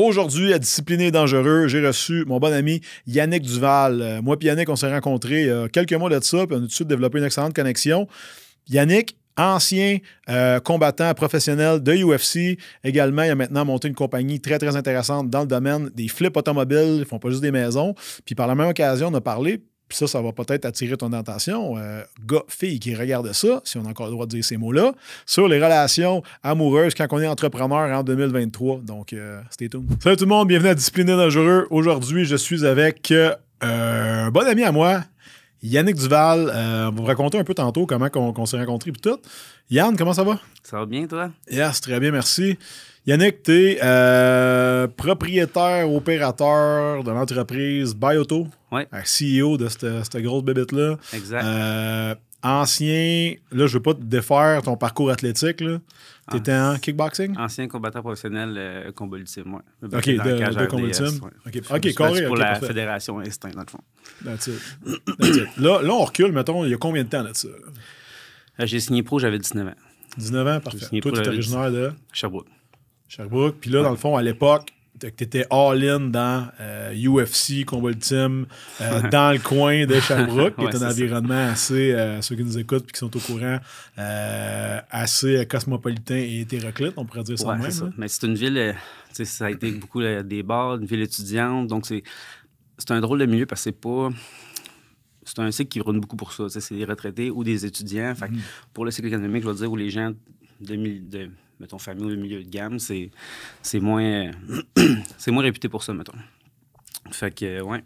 Aujourd'hui, à Discipliné Dangereux, j'ai reçu mon bon ami Yannick Duval. Euh, moi et Yannick, on s'est rencontrés il y a quelques mois de ça, puis on a tout de suite développé une excellente connexion. Yannick, ancien euh, combattant professionnel de UFC. Également, il a maintenant monté une compagnie très, très intéressante dans le domaine des flips automobiles. Ils font pas juste des maisons. Puis par la même occasion, on a parlé puis ça, ça va peut-être attirer ton attention, euh, gars, fille qui regarde ça, si on a encore le droit de dire ces mots-là, sur les relations amoureuses quand on est entrepreneur en 2023. Donc, c'était euh, tout. Salut tout le monde, bienvenue à Discipline Dangereux. Aujourd'hui, je suis avec euh, un bon ami à moi, Yannick Duval, euh, on va vous raconter un peu tantôt comment on s'est rencontrés et tout. Yann, comment ça va? Ça va bien, toi? Yes, très bien, merci. Yannick, tu es euh, propriétaire, opérateur de l'entreprise Bioto, ouais. Euh, CEO de cette, cette grosse bébête-là. Exact. Euh, ancien, là, je veux pas te défaire ton parcours athlétique. Tu étais en kickboxing? Ancien combattant professionnel euh, oui. OK, de, de OK, okay pour la Fédération Instinct, dans le fond. That's it. Là, là, on recule, mettons, il y a combien de temps là-dessus? J'ai signé pro, j'avais 19 ans. 19 ans, parfait. Toi, tu es originaire de? Sherbrooke. Sherbrooke. Puis là, dans le fond, à l'époque, tu étais all-in dans UFC, euh, combat ultime, euh, dans le coin de Sherbrooke, qui est un environnement assez, euh, ceux qui nous écoutent et qui sont au courant, assez cosmopolitain et hétéroclite, on pourrait dire ça ouais, hein. Mais c'est une ville, ça a été beaucoup des bars, une ville étudiante, donc c'est, c'est un drôle de milieu parce que c'est pas c'est un cycle qui roule beaucoup pour ça. C'est des retraités ou des étudiants. Fait mm. Pour le cycle économique, je veux dire, où les gens de, mettons, famille milieu de gamme, c'est, moins, c'est moins réputé pour ça, mettons. Fait que, euh, ouais.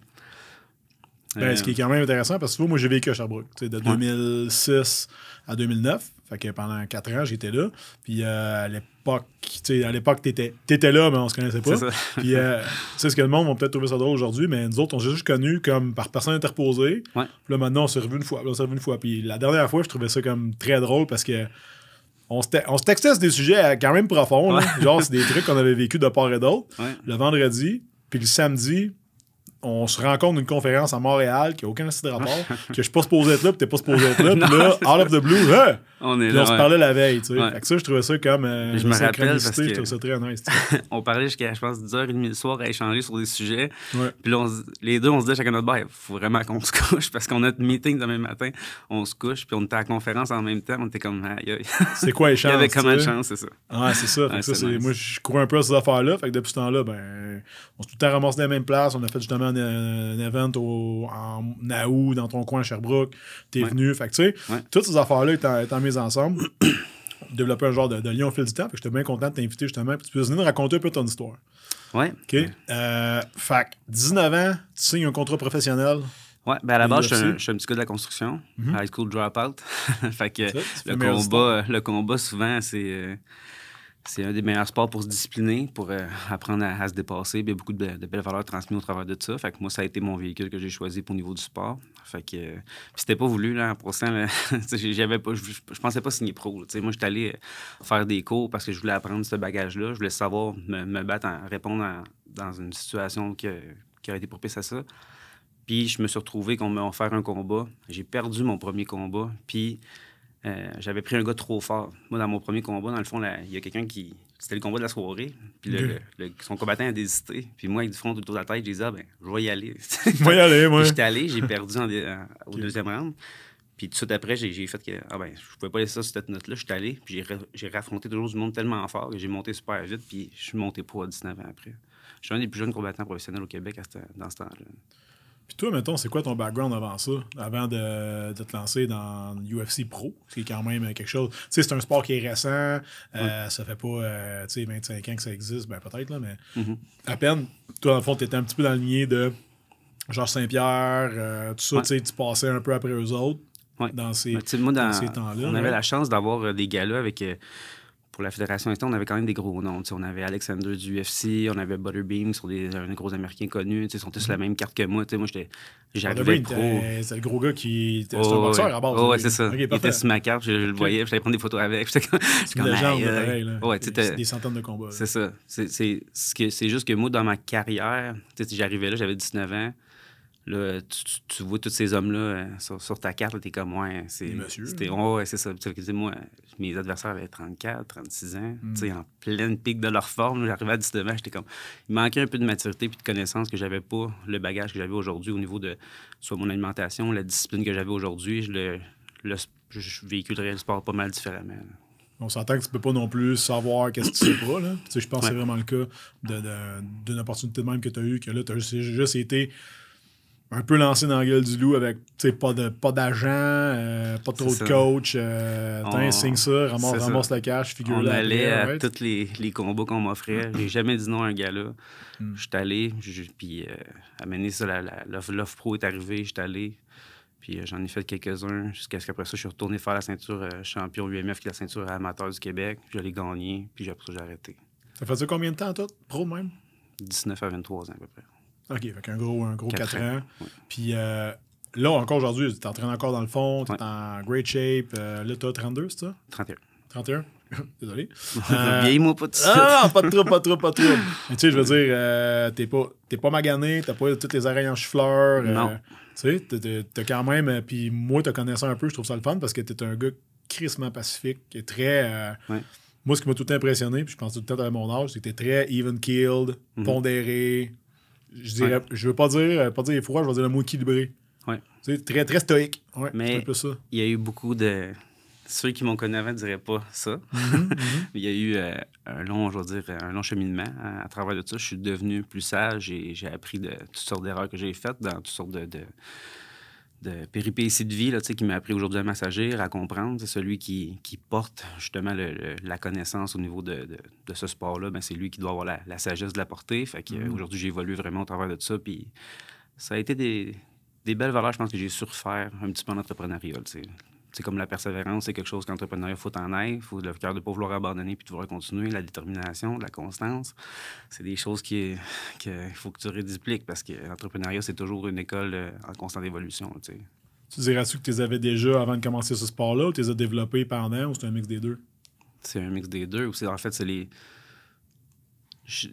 Ben, ce qui est quand même intéressant, parce que moi, j'ai vécu à Sherbrooke, de 2006 à 2009. Fait que pendant 4 ans, j'étais là. Puis euh, à l'époque, à l'époque, t'étais, là, mais on se connaissait pas. Puis euh, sais ce que le monde va peut-être trouver ça drôle aujourd'hui, mais nous autres, on s'est juste connus comme par personne interposée. Ouais. Puis là, maintenant, on s'est revu une fois. On s'est une fois. Puis la dernière fois, je trouvais ça comme très drôle parce que on se, textait sur des sujets euh, quand même profonds. Genre, c'est des trucs qu'on avait vécu de part et d'autre. Le vendredi, puis le samedi, on se rencontre une conférence à Montréal qui n'a aucun de rapport, que je suis pas supposé être là, puis t'es pas supposé être là, puis là, out of the blue, hein on, est là, là, on se parlait la veille, tu sais. Fait que ça, je trouvais ça comme euh, je me rappelle parce que... je trouvais ça très nice. on parlait jusqu'à, je pense, 10h30 le soir à échanger sur des sujets. Puis là, les deux, on se disait chacun notre il faut vraiment qu'on se couche parce qu'on a notre meeting demain matin, on se couche, puis on était à la conférence en même temps, on était comme, C'est quoi échange? Il y avait de chance, c'est ça. Ah, c'est ça. ça Moi, je cours un peu à ces affaires-là, fait que depuis ce temps-là, ben, on se tout le temps ramassé dans la même place, on a fait justement un, un event au, en Naou, dans ton coin à Sherbrooke, t'es venu. Fait tu sais, toutes ces affaires-là étant, mises ensemble, développer un genre de, de lien au fil du temps. Fait que j'étais bien content de t'inviter justement. Puis tu peux venir nous raconter un peu ton histoire. Ouais. OK. Ouais. Euh, fait 19 ans, tu signes un contrat professionnel. Ouais, ben à la base, je suis, un, petit gars de la construction, mhm. high school dropout. fait que le combat, le combat, souvent, c'est. Euh, c'est un des meilleurs sports pour se discipliner, pour euh, apprendre à, se dépasser. Il y a beaucoup de, belles valeurs transmises au travers de ça. Fait que moi, ça a été mon véhicule que j'ai choisi pour niveau du sport. Fait que euh, c'était pas voulu, là, en procès. j'avais pas, je, pensais pas signer pro. moi, j'étais allé euh, faire des cours parce que je voulais apprendre ce bagage-là. Je voulais savoir me, battre, en, répondre dans une situation qui, qui aurait été propice à ça. Puis je me suis retrouvé qu'on m'a offert un combat. J'ai perdu mon premier combat. Puis euh, j'avais pris un gars trop fort. Moi, dans mon premier combat, dans le fond, il y a quelqu'un qui. C'était le combat de la soirée. Puis le, son combattant a désisté. Puis moi, avec du front autour de la tête, j'ai dit, ah, ben, je vais y aller. Je vais y aller, moi. J'étais allé, j'ai perdu euh, au deuxième round. Puis tout de suite après, j'ai fait que ah ben, je pouvais pas laisser ça sur cette note-là. Je suis allé, puis j'ai raffronté toujours du monde tellement fort que j'ai monté super vite, puis je suis monté pour 19 ans après. Je suis un des plus jeunes combattants professionnels au Québec à dans ce temps-là. Puis toi, mettons, c'est quoi ton background avant ça? Avant de, te lancer dans UFC Pro, C'est quand même quelque chose. Tu sais, c'est un sport qui est récent. Euh, ça fait pas 25 euh, ans que ça existe. Ben, peut-être, là, mais mm-hmm. à peine. Toi, dans le fond, tu étais un petit peu dans le lien de Georges Saint-Pierre, euh, tout ça. Tu sais, tu passais un peu après eux autres dans ces, ben, ces temps-là. On avait la chance d'avoir des gars-là avec pour la Fédération Instant, on avait quand même des gros noms. on avait Alexander du UFC, on avait Butterbeam, qui sont des, euh, gros Américains connus. Ils sont tous sur la mhm. même carte que moi. T'sais, moi, j'arrivais pro. C'est le gros gars qui était oh, un boxeur à bord. Oh, ouais, c'est ça. il était sur ma carte, je, le voyais, je prendre des photos avec. C'est comme même de pareil. Là. des centaines de combats. C'est ça. C'est juste que moi, dans ma carrière, j'arrivais là, j'avais 19 ans. Là, tu, vois tous ces hommes-là euh, sur, ta carte, t'es comme, ouais, c'est. ouais, c'est ça. moi, mes adversaires avaient 34, 36 ans, mm. en pleine pique de leur forme. J'arrivais à 19 ans, j'étais comme. Il manquait un peu de maturité puis de connaissance que j'avais pas, le bagage que j'avais aujourd'hui au niveau de soit mon alimentation, la discipline que j'avais aujourd'hui. Je, le, véhiculerais le sport pas mal différemment. On s'entend que tu peux pas non plus savoir qu'est-ce que tu sais pas. Là. je pense que c'est vraiment le cas d'une opportunité de même que tu as eue, que là, tu juste été un peu lancé dans la gueule du loup avec pas de pas d'agent, euh, pas trop de coach. Euh, on... Signe ça, ramasse, le cash, figure On allait à, tous les, les combats qu'on m'offrait. J'ai jamais dit non à un gars-là. Je suis allé, puis euh, amené ça, l'offre pro est arrivée, j'étais allé. Puis j'en ai fait quelques-uns jusqu'à ce qu'après ça, je suis retourné faire la ceinture euh, champion UMF, qui est la ceinture amateur du Québec. Je l'ai gagné, puis après j'ai arrêté. Ça faisait combien de temps, toi, pro même? 19 à 23 ans, à peu près. OK, fait un gros, un gros 4, ans. Puis euh, là, encore aujourd'hui, tu train encore dans le fond, tu es en great shape. Euh, là, tu 32, c'est ça? 31. 31? Désolé. Euh... moi, pas de Ah, pas de trop, pas de trouble, pas de trouble. tu sais, je veux dire, euh, t'es pas, pas magané, t'as pas toutes les oreilles en chou non. tu sais, t'as quand même. Puis moi, connais connaissant un peu, je trouve ça le fun parce que t'es un gars crissement pacifique, qui très. Moi, ce qui m'a tout impressionné, puis je pense tout le temps à mon âge, c'est que t'es très even killed, mm-hmm. pondéré, je veux pas dire, euh, pas dire froid, je veux dire le mot équilibré. Ouais. C'est très, très stoïque. Mais il y a eu beaucoup de. Ceux qui m'ont connu avant ne diraient pas ça. Mhm, mhm. il y a eu euh, un long, je veux dire, un long cheminement hein, à, travers de ça. Je suis devenu plus sage et j'ai appris de toutes sortes d'erreurs que j'ai faites dans toutes sortes de de péripéties de vie qui m'a appris aujourd'hui à m'assagir, à comprendre. C'est celui qui, porte justement la connaissance au niveau de, ce sport-là. Ben, c'est lui qui doit avoir la, sagesse de la porter. Fait euh, mm. j'évolue vraiment au travers de ça. ça a été des, belles valeurs, je pense, que j'ai su un petit peu en entrepreneuriat c'est comme la persévérance, c'est quelque chose qu'entrepreneuriat, faut en Il faut le cœur de ne pas vouloir abandonner puis de vouloir continuer, la détermination, la constance. C'est des choses qu'il faut que tu rédupliques parce que l'entrepreneuriat, c'est toujours une école euh, en constante évolution. Tu, tu dirais-tu que tu les avais déjà avant de commencer ce sport-là ou tu les as développés pendant ou c'est un mix des deux? C'est un mix des deux. Ou en fait, c'est les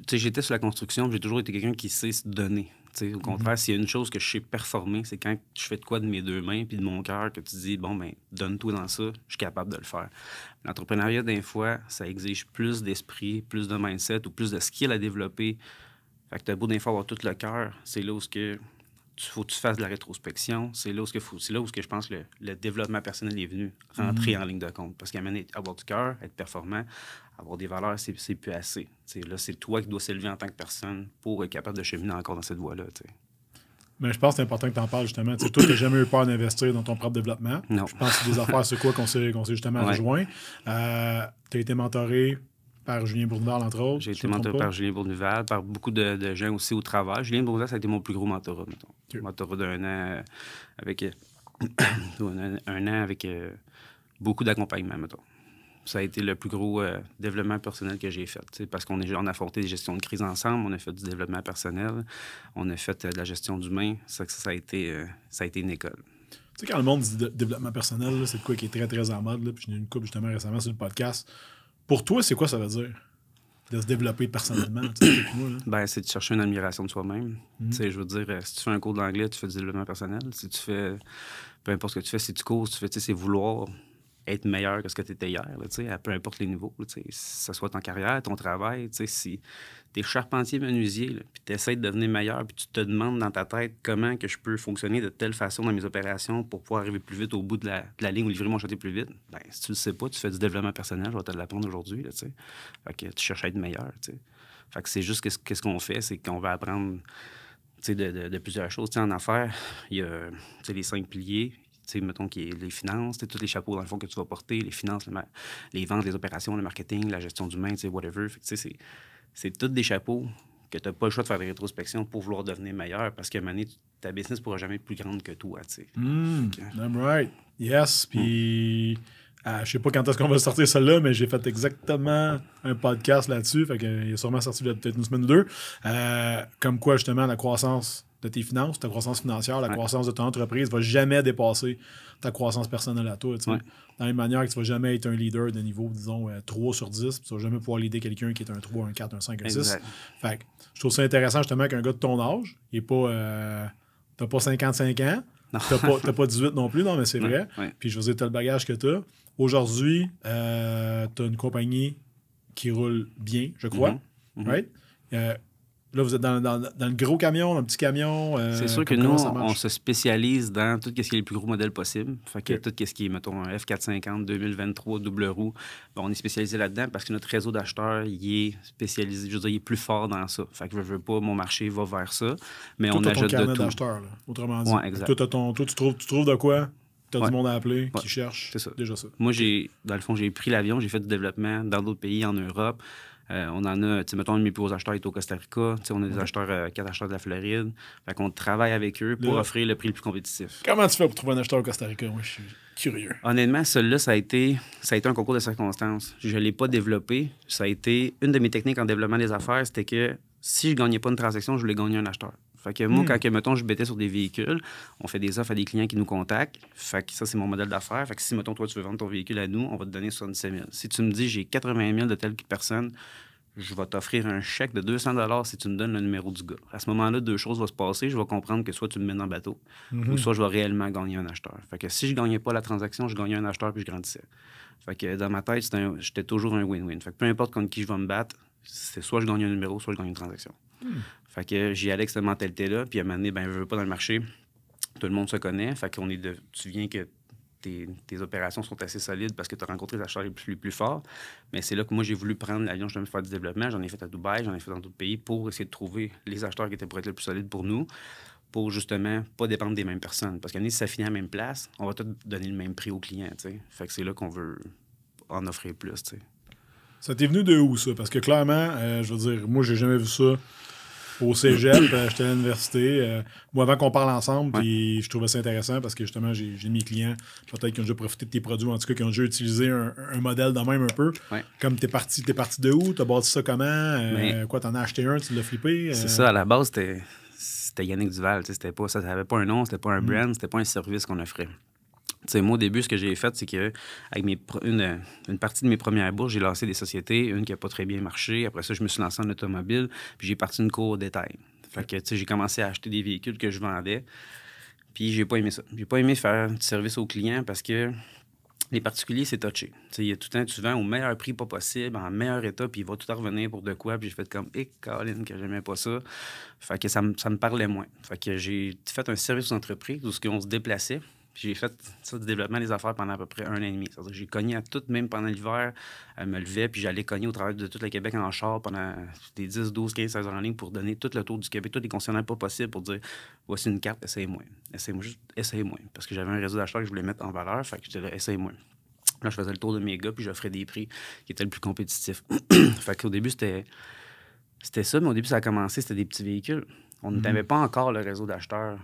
j'étais sur la construction, j'ai toujours été quelqu'un qui sait se donner. au mm-hmm. contraire, s'il y a une chose que je sais performer, c'est quand je fais de quoi de mes deux mains puis de mon cœur que tu dis, bon, ben, donne-toi dans ça, je suis capable de le faire. L'entrepreneuriat, des fois, ça exige plus d'esprit, plus de mindset ou plus de skill à développer. Fait que as beau des fois avoir tout le cœur, c'est là où ce que faut que tu fasses de la rétrospection. C'est là où, que, c'est là où que je pense que le, développement personnel est venu rentrer mm-hmm. en ligne de compte. Parce à avoir du cœur, être performant, avoir des valeurs, c'est plus assez. là, c'est toi qui dois s'élever en tant que personne pour être capable de cheminer encore dans cette voie-là. Mais je pense que c'est important que tu en parles justement. toi, tu n'as jamais eu peur d'investir dans ton propre développement. Non. Je pense que des affaires, c'est quoi qu'on s'est justement rejoint. Euh, tu as été mentoré par Julien Bourneval, entre autres. J'ai été mentoré par Julien Bourneval, par beaucoup de, gens aussi au travail. Julien Bourneval, ça a été mon plus gros mentorat, mettons. Okay. Mentorat d'un an avec. un, an avec euh, beaucoup d'accompagnement, mettons ça a été le plus gros euh, développement personnel que j'ai fait. Parce qu'on on a affronté des gestions de crise ensemble, on a fait du développement personnel, on a fait euh, de la gestion d'humains. Ça, ça, a été, euh, ça a été une école. Tu sais, quand le monde dit développement personnel, c'est quoi qui est très, très en mode. puis j'ai eu une coupe justement récemment sur le podcast. Pour toi, c'est quoi ça veut dire? de se développer personnellement. ben, c'est de chercher une admiration de soi-même. Mm-hmm. Je veux dire, si tu fais un cours d'anglais, tu fais du développement personnel. Si tu fais, peu importe ce que tu fais, si tu cours, fais, tu fais, c'est vouloir être meilleur que ce que tu étais hier, à peu importe les niveaux, que ce soit ton carrière, ton travail, si tu es charpentier, menuisier, puis tu essaies de devenir meilleur, puis tu te demandes dans ta tête comment que je peux fonctionner de telle façon dans mes opérations pour pouvoir arriver plus vite au bout de la, de la ligne ou livrer mon chantier plus vite, ben, si tu le sais pas, tu fais du développement personnel, je vais te l'apprendre aujourd'hui. tu cherches à être meilleur. Fait que c'est juste qu'est-ce qu'on fait, c'est qu'on va apprendre de, plusieurs choses. en affaires, il y a les cinq piliers, mettons, qui est les finances, tous les chapeaux, dans le fond, que tu vas porter, les finances, les ventes, les opérations, le marketing, la gestion sais whatever. Tu sais, c'est tous des chapeaux que tu n'as pas le choix de faire des rétrospections pour vouloir devenir meilleur parce que, donné, ta business ne pourra jamais être plus grande que toi, tu sais. I'm hmm. hein. right. Yes, hmm. puis... je ah, je sais pas quand est-ce qu'on va sortir celle-là, mais j'ai fait exactement un podcast là-dessus. Fait qu'il est sûrement sorti peut-être une semaine ou deux. Euh, comme quoi, justement, la croissance de tes finances, ta croissance financière, la croissance de ton entreprise va jamais dépasser ta croissance personnelle à toi. Dans les manières que tu vas jamais être un leader de niveau, disons, 3 euh, sur 10, tu vas jamais pouvoir leader quelqu'un qui est un 3, un 4, un 5, un 6. Fait que, je trouve ça intéressant justement qu'un gars de ton âge, il est pas. Euh, t'as pas 55 ans, t'as pas, pas 18 non plus, non, mais c'est vrai. Puis je veux dire, t'as le bagage que t'as. Aujourd'hui, euh, tu as une compagnie qui roule bien, je crois. Mm-hmm. Mm-hmm. Right? Là, vous êtes dans, le gros camion, un petit camion. Euh, c'est sûr que nous, on se spécialise dans tout ce qui est les plus gros modèles possibles. Fait que tout ce qui est, mettons, un F450, 2023, double roue, ben, on est spécialisé là-dedans parce que notre réseau d'acheteurs, il est spécialisé, je veux dire, il est plus fort dans ça. Fait que je veux pas, mon marché va vers ça, mais on ajoute de tout. d'acheteurs, autrement dit. Ouais, exact. ton, toi, tu trouves, tu trouves de quoi? Tu as du monde à appeler qui cherche. C'est ça. Déjà ça. Moi, j'ai, dans le fond, j'ai pris l'avion, j'ai fait du développement dans d'autres pays en Europe. Euh, on en a, tu mettons, un mes plus acheteurs est au Costa Rica. On a des acheteurs, euh, quatre acheteurs de la Floride. Fait qu'on travaille avec eux pour offrir le prix le plus compétitif. Comment tu fais pour trouver un acheteur au Costa Rica? Moi, je suis curieux. Honnêtement, celui-là, ça a été, ça a été un concours de circonstances. Je ne l'ai pas développé. Ça a été une de mes techniques en développement des affaires, c'était que si je ne gagnais pas une transaction, je voulais gagner un acheteur. Fait que moi, hmm. quand, mettons, je bêtais sur des véhicules, on fait des offres à des clients qui nous contactent. Fait que ça, c'est mon modèle d'affaires. Fait que si, mettons, toi, tu veux vendre ton véhicule à nous, on va te donner 77 000. Si tu me dis, j'ai 80 000 de telle personne, je vais t'offrir un chèque de 200 si tu me donnes le numéro du gars. À ce moment-là, deux choses vont se passer. Je vais comprendre que soit tu me dans en bateau, ou mhm. soit je vais réellement gagner un acheteur. Fait que si je gagnais pas la transaction, je gagnais un acheteur puis je grandissais. Fait que dans ma tête, j'étais toujours un win-win. Fait que peu importe contre qui je vais me battre, c'est soit je gagne un numéro, soit je gagne une transaction. Hmm que j'y allais avec cette mentalité-là. Puis à un moment donné, ben, je veux pas dans le marché. Tout le monde se connaît. Fait qu'on est Tu viens que tes, opérations sont assez solides parce que tu as rencontré les acheteurs les plus, plus forts. Mais c'est là que moi, j'ai voulu prendre l'avion, je faire du développement. J'en ai fait à Dubaï, j'en ai fait dans d'autres pays pour essayer de trouver les acheteurs qui étaient pour être les plus solides pour nous, pour justement pas dépendre des mêmes personnes. Parce qu'à si ça finit à la même place, on va te donner le même prix aux clients. Fait que c'est là qu'on veut en offrir plus. Ça t'est venu de où, ça? Parce que clairement, euh, je veux dire, moi, j'ai jamais vu ça au cégep, euh, j'étais à l'université. moi, euh, avant qu'on parle ensemble, puis je trouvais ça intéressant parce que justement, j'ai mes clients, peut-être qui ont déjà profité de tes produits, en tout cas, qui ont déjà utilisé un, modèle d'en même un peu. Comme t'es parti, es parti de où? T'as bâti ça comment? Euh, quoi, t'en as acheté un, tu l'as flippé? C'est ça, à la base, c'était Yannick Duval. C'était pas, ça n'avait pas un nom, c'était pas un mm. brand, c'était pas un service qu'on offrait moi, au début, ce que j'ai fait, c'est que avec une, partie de mes premières bourses, j'ai lancé des sociétés, une qui n'a pas très bien marché. Après ça, je me suis lancé en automobile, puis j'ai parti une cour au détail. Fait que, j'ai commencé à acheter des véhicules que je vendais, puis j'ai pas aimé ça. J'ai pas aimé faire du service aux clients parce que les particuliers, c'est touché. Il y a tout le temps, tu vends au meilleur prix pas possible, en meilleur état, puis il va tout à revenir pour de quoi. Puis j'ai fait comme, hé, Colin, que j'aimais pas ça. Fait que ça, ça me parlait moins. Fait que j'ai fait un service aux entreprises où on se déplaçait, j'ai fait ça du développement des affaires pendant à peu près un an et demi. C'est-à-dire j'ai cogné à tout, même pendant l'hiver, Elle me levait, puis j'allais cogner au travail de tout le Québec en char pendant des 10, 12, 15, 16 heures en ligne pour donner tout le tour du Québec, tous les concessionnaires pas possibles pour dire voici une carte, essayez-moi. Essayez-moi, juste essayez-moi. Parce que j'avais un réseau d'acheteurs que je voulais mettre en valeur, fait que j'étais là, essayez-moi. Là, je faisais le tour de mes gars, puis j'offrais des prix qui étaient le plus compétitifs. fait qu'au début, c'était. C'était ça, mais au début, ça a commencé, c'était des petits véhicules. On mhm. n'avait pas encore le réseau d'acheteurs,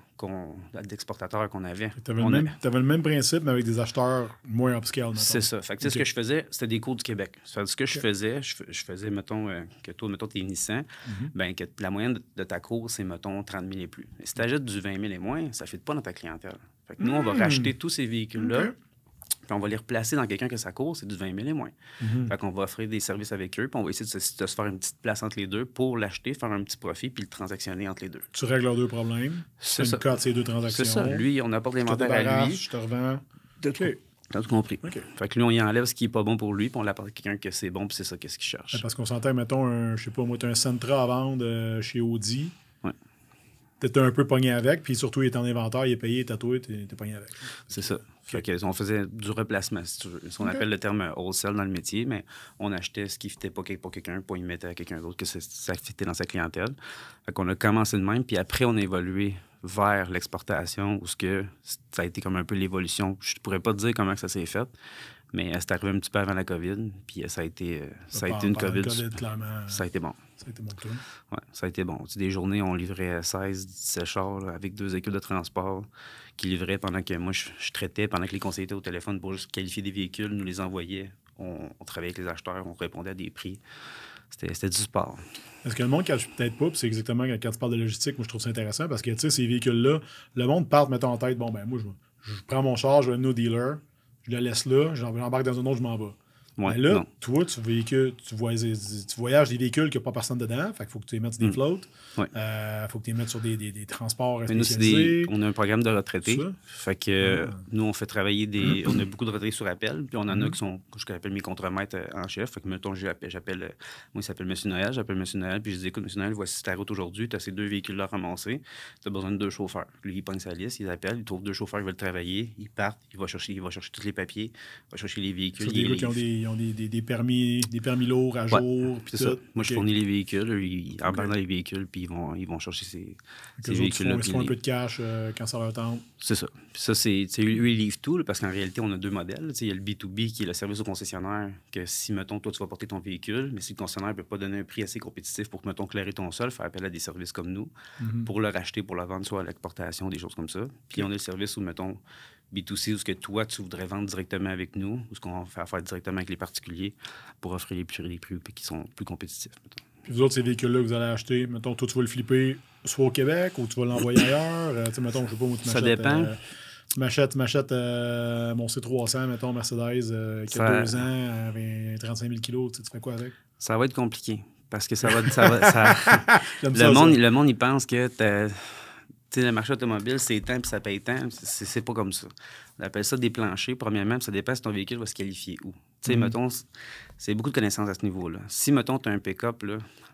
d'exportateurs qu'on avait. Tu avais, le même principe, mais avec des acheteurs moins upscale. C'est ça. Fait Ce que je faisais, c'était des cours du Québec. ce que je faisais, je, faisais, mettons, euh, que toi, mettons, tu es mhm. ben, que la moyenne de, ta course, c'est, mettons, 30 000 et plus. Et si tu achètes du 20 000 et moins, ça ne fit pas dans ta clientèle. nous, on va hmm. racheter tous ces véhicules-là, puis on va les replacer dans quelqu'un que ça court, c'est du 20 000 et moins. Mhm. Fait qu'on va offrir des services avec eux, puis on va essayer de se, faire une petite place entre les deux pour l'acheter, faire un petit profit, puis le transactionner entre les deux. Tu règles leurs deux problèmes. C'est ça. de ces deux transactions. C'est ça. Lui, on apporte l'inventaire à lui. Je te revends. ok T'as tout compris. Fait que lui, on y enlève ce qui n'est pas bon pour lui, puis on l'apporte à quelqu'un que c'est bon, puis c'est ça qu'est-ce qu'il cherche. Parce qu'on s'entend, mettons, un, je sais pas, moi, un Sentra à vendre euh, chez Audi. Ouais. T'es un peu pogné avec, puis surtout, il est en inventaire, il est payé, il est tatoué, t'es pogné avec. C'est ça. Fait on faisait du replacement, Ce qu'on appelle le terme wholesale dans le métier, mais on achetait ce qui ne fitait pas pour quelqu'un pour y mettre à quelqu'un d'autre que ça fitait dans sa clientèle. Fait qu'on a commencé de même, puis après, on a évolué vers l'exportation, où ce que ça a été comme un peu l'évolution. Je ne pourrais pas te dire comment ça s'est fait, mais euh, c'est arrivé un petit peu avant la COVID, puis euh, ça a été, euh, ça a été une COVID. ça a été bon. Ça a été bon. Ouais, ça a été bon. des journées, on livrait 16, 17 chars avec deux équipes de transport qui livraient pendant que moi, je, traitais, pendant que les conseillers étaient au téléphone pour juste qualifier des véhicules, nous les envoyait. On, travaillait avec les acheteurs, on répondait à des prix. C'était du sport. Est-ce que le monde cache peut-être pas, c'est exactement quand tu parles de logistique, moi je trouve ça intéressant parce que tu sais, ces véhicules-là, le monde part, mettons en tête, bon ben moi je, prends mon char, je vais au dealer, je la laisse là, j'embarque dans un autre, je m'en vais là, toi, tu, véhicules, tu, tu, voyages des véhicules qui a pas personne dedans. Fait faut que tu les mettes sur des mmh. flottes. Il euh, faut que tu les mettes sur des, des, transports spécialisés. on a un programme de retraités. Fait que euh, ah. nous, on fait travailler des. Mm. On a beaucoup de retraités sur appel. Puis on en a mm. qui sont, que j'appelle mes contremaîtres euh, en chef. Fait que, mettons, j'appelle. moi, il s'appelle Monsieur Noël. J'appelle Monsieur Noël. Puis je dis, écoute, M. Noël, voici ta route aujourd'hui. Tu as ces deux véhicules là ramassés. Tu as besoin de deux chauffeurs. Lui, il prend sa liste. Il appelle. Il trouve deux chauffeurs qui veulent travailler. Ils partent. Il va chercher, il va chercher tous les papiers. Il va chercher les véhicules ils ont des, permis, des permis lourds à jour. Moi, je fournis les véhicules, ils embarquent les véhicules, puis ils vont, ils vont chercher ces, véhicules-là. Ils font un peu de cash euh, quand ça leur tente. C'est ça. ça, c'est. Eux, ils livrent tout, parce qu'en réalité, on a deux modèles. Il y a le B2B qui est le service au concessionnaire, que si, mettons, toi, tu vas porter ton véhicule, mais si le concessionnaire ne peut pas donner un prix assez compétitif pour, mettons, clairer ton sol, faire appel à des services comme nous mm-hmm. pour le racheter, pour la vendre, soit à l'exportation, des choses comme ça. Puis on a le service où, mettons, B2C ou ce que toi, tu voudrais vendre directement avec nous ou ce qu'on va faire, directement avec les particuliers pour offrir les prix, les prix qui sont plus compétitifs. Puis vous autres, ces véhicules-là que vous allez acheter, mettons, toi, tu vas le flipper soit au Québec ou tu vas l'envoyer ailleurs. Euh, tu sais, mettons, je sais pas où tu Ça dépend. Euh, tu m'achètes, m'achètes euh, mon C300, mettons, Mercedes, qui a deux ans, avec 35 000 kilos. Tu, fais quoi avec? Ça va être compliqué parce que ça va. Ça le, monde, le monde, il pense que c'est le marché automobile, c'est temps puis ça paye temps, C'est pas comme ça. On appelle ça des planchers, premièrement, ça dépend si ton véhicule va se qualifier où. Tu sais, mm-hmm. mettons, c'est beaucoup de connaissances à ce niveau-là. Si, mettons, tu as un pick-up,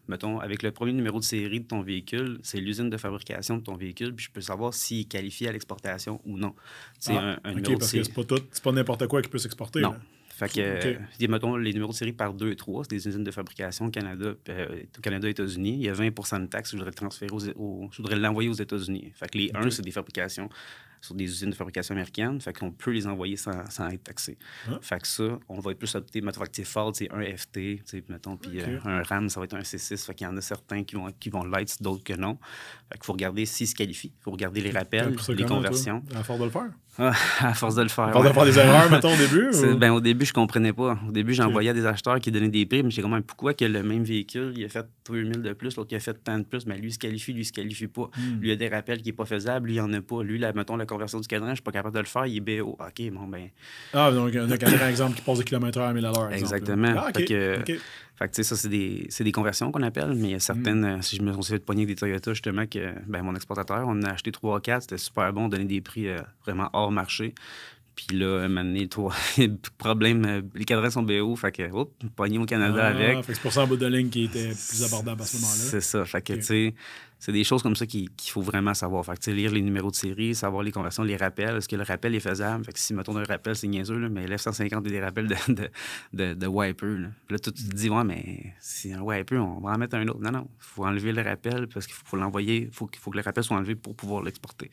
mettons, avec le premier numéro de série de ton véhicule, c'est l'usine de fabrication de ton véhicule, puis je peux savoir s'il est qualifié à l'exportation ou non. C'est ah, un, un, OK, parce que c'est pas, pas n'importe quoi qui peut s'exporter. Non. Fait que, okay. les numéros de série par 2 et 3, c'est des usines de fabrication au Canada, euh, Canada États-Unis. Il y a 20 de taxes, je voudrais transférer aux, je voudrais l'envoyer aux États-Unis. Fait que les 1, c'est des fabrications sur des usines de fabrication américaine. Fait qu'on peut les envoyer sans, sans être taxé. Ah. Fait que ça, on va être plus adopté. Mettons, fait que c'est un FT, mettons, puis euh, un RAM, ça va être un C6. Fait qu'il y en a certains qui vont, qui vont l'être, d'autres que non. Fait qu'il faut regarder s'ils se qualifient. Il faut regarder les rappels, les conversions. à force de le faire? à force de le faire. À force de des erreurs, mettons, au début? Ben, au début, je comprenais pas. Au début, j'envoyais des acheteurs qui donnaient des prix, mais j'ai comme, pourquoi que le même véhicule, il a fait 2000 de plus, l'autre, il a fait tant de plus, mais ben, lui, se qualifie, lui, se qualifie pas. Hmm. Lui, il a des rappels qui n'est pas faisable, lui, il en a pas. Lui, là, mettons, conversion du cadran, je suis pas capable de le faire, il est BO. Ah, OK, bon, ben. Ah, euh, donc un cadran, exemple, qui passe des kilomètres à 1000 à l'heure. Exactement. Ah, okay. Fait que, tu fait que ça, c'est des, des, conversions qu'on appelle, mais il y a hmm. certaines, euh, si je me suis fait de pogner avec des Toyota, justement, que ben, mon exportateur, on a acheté 3 4, c'était super bon, on donnait des prix euh, vraiment hors marché. Puis là, maintenant, toi, problème, les cadrans sont BO, fait que, hop, pogné au Canada ah, avec. Fait que c'est pour ça en bout de ligne qui était plus abordable à ce moment-là. C'est ça, fait que, tu sais c'est des choses comme ça qu'il faut vraiment savoir. Fait que, lire les numéros de série, savoir les conversions, les rappels, est-ce que le rappel est faisable? Fait que si, mettons, un rappel, c'est niaiseux, là, mais l'F-150 est des rappels de, de, de, wiper. Là. Puis là, tu te dis, ouais, mais si un wiper, on va en mettre un autre. Non, non, il faut enlever le rappel parce qu'il faut l'envoyer, il faut, que le rappel soit enlevé pour pouvoir l'exporter.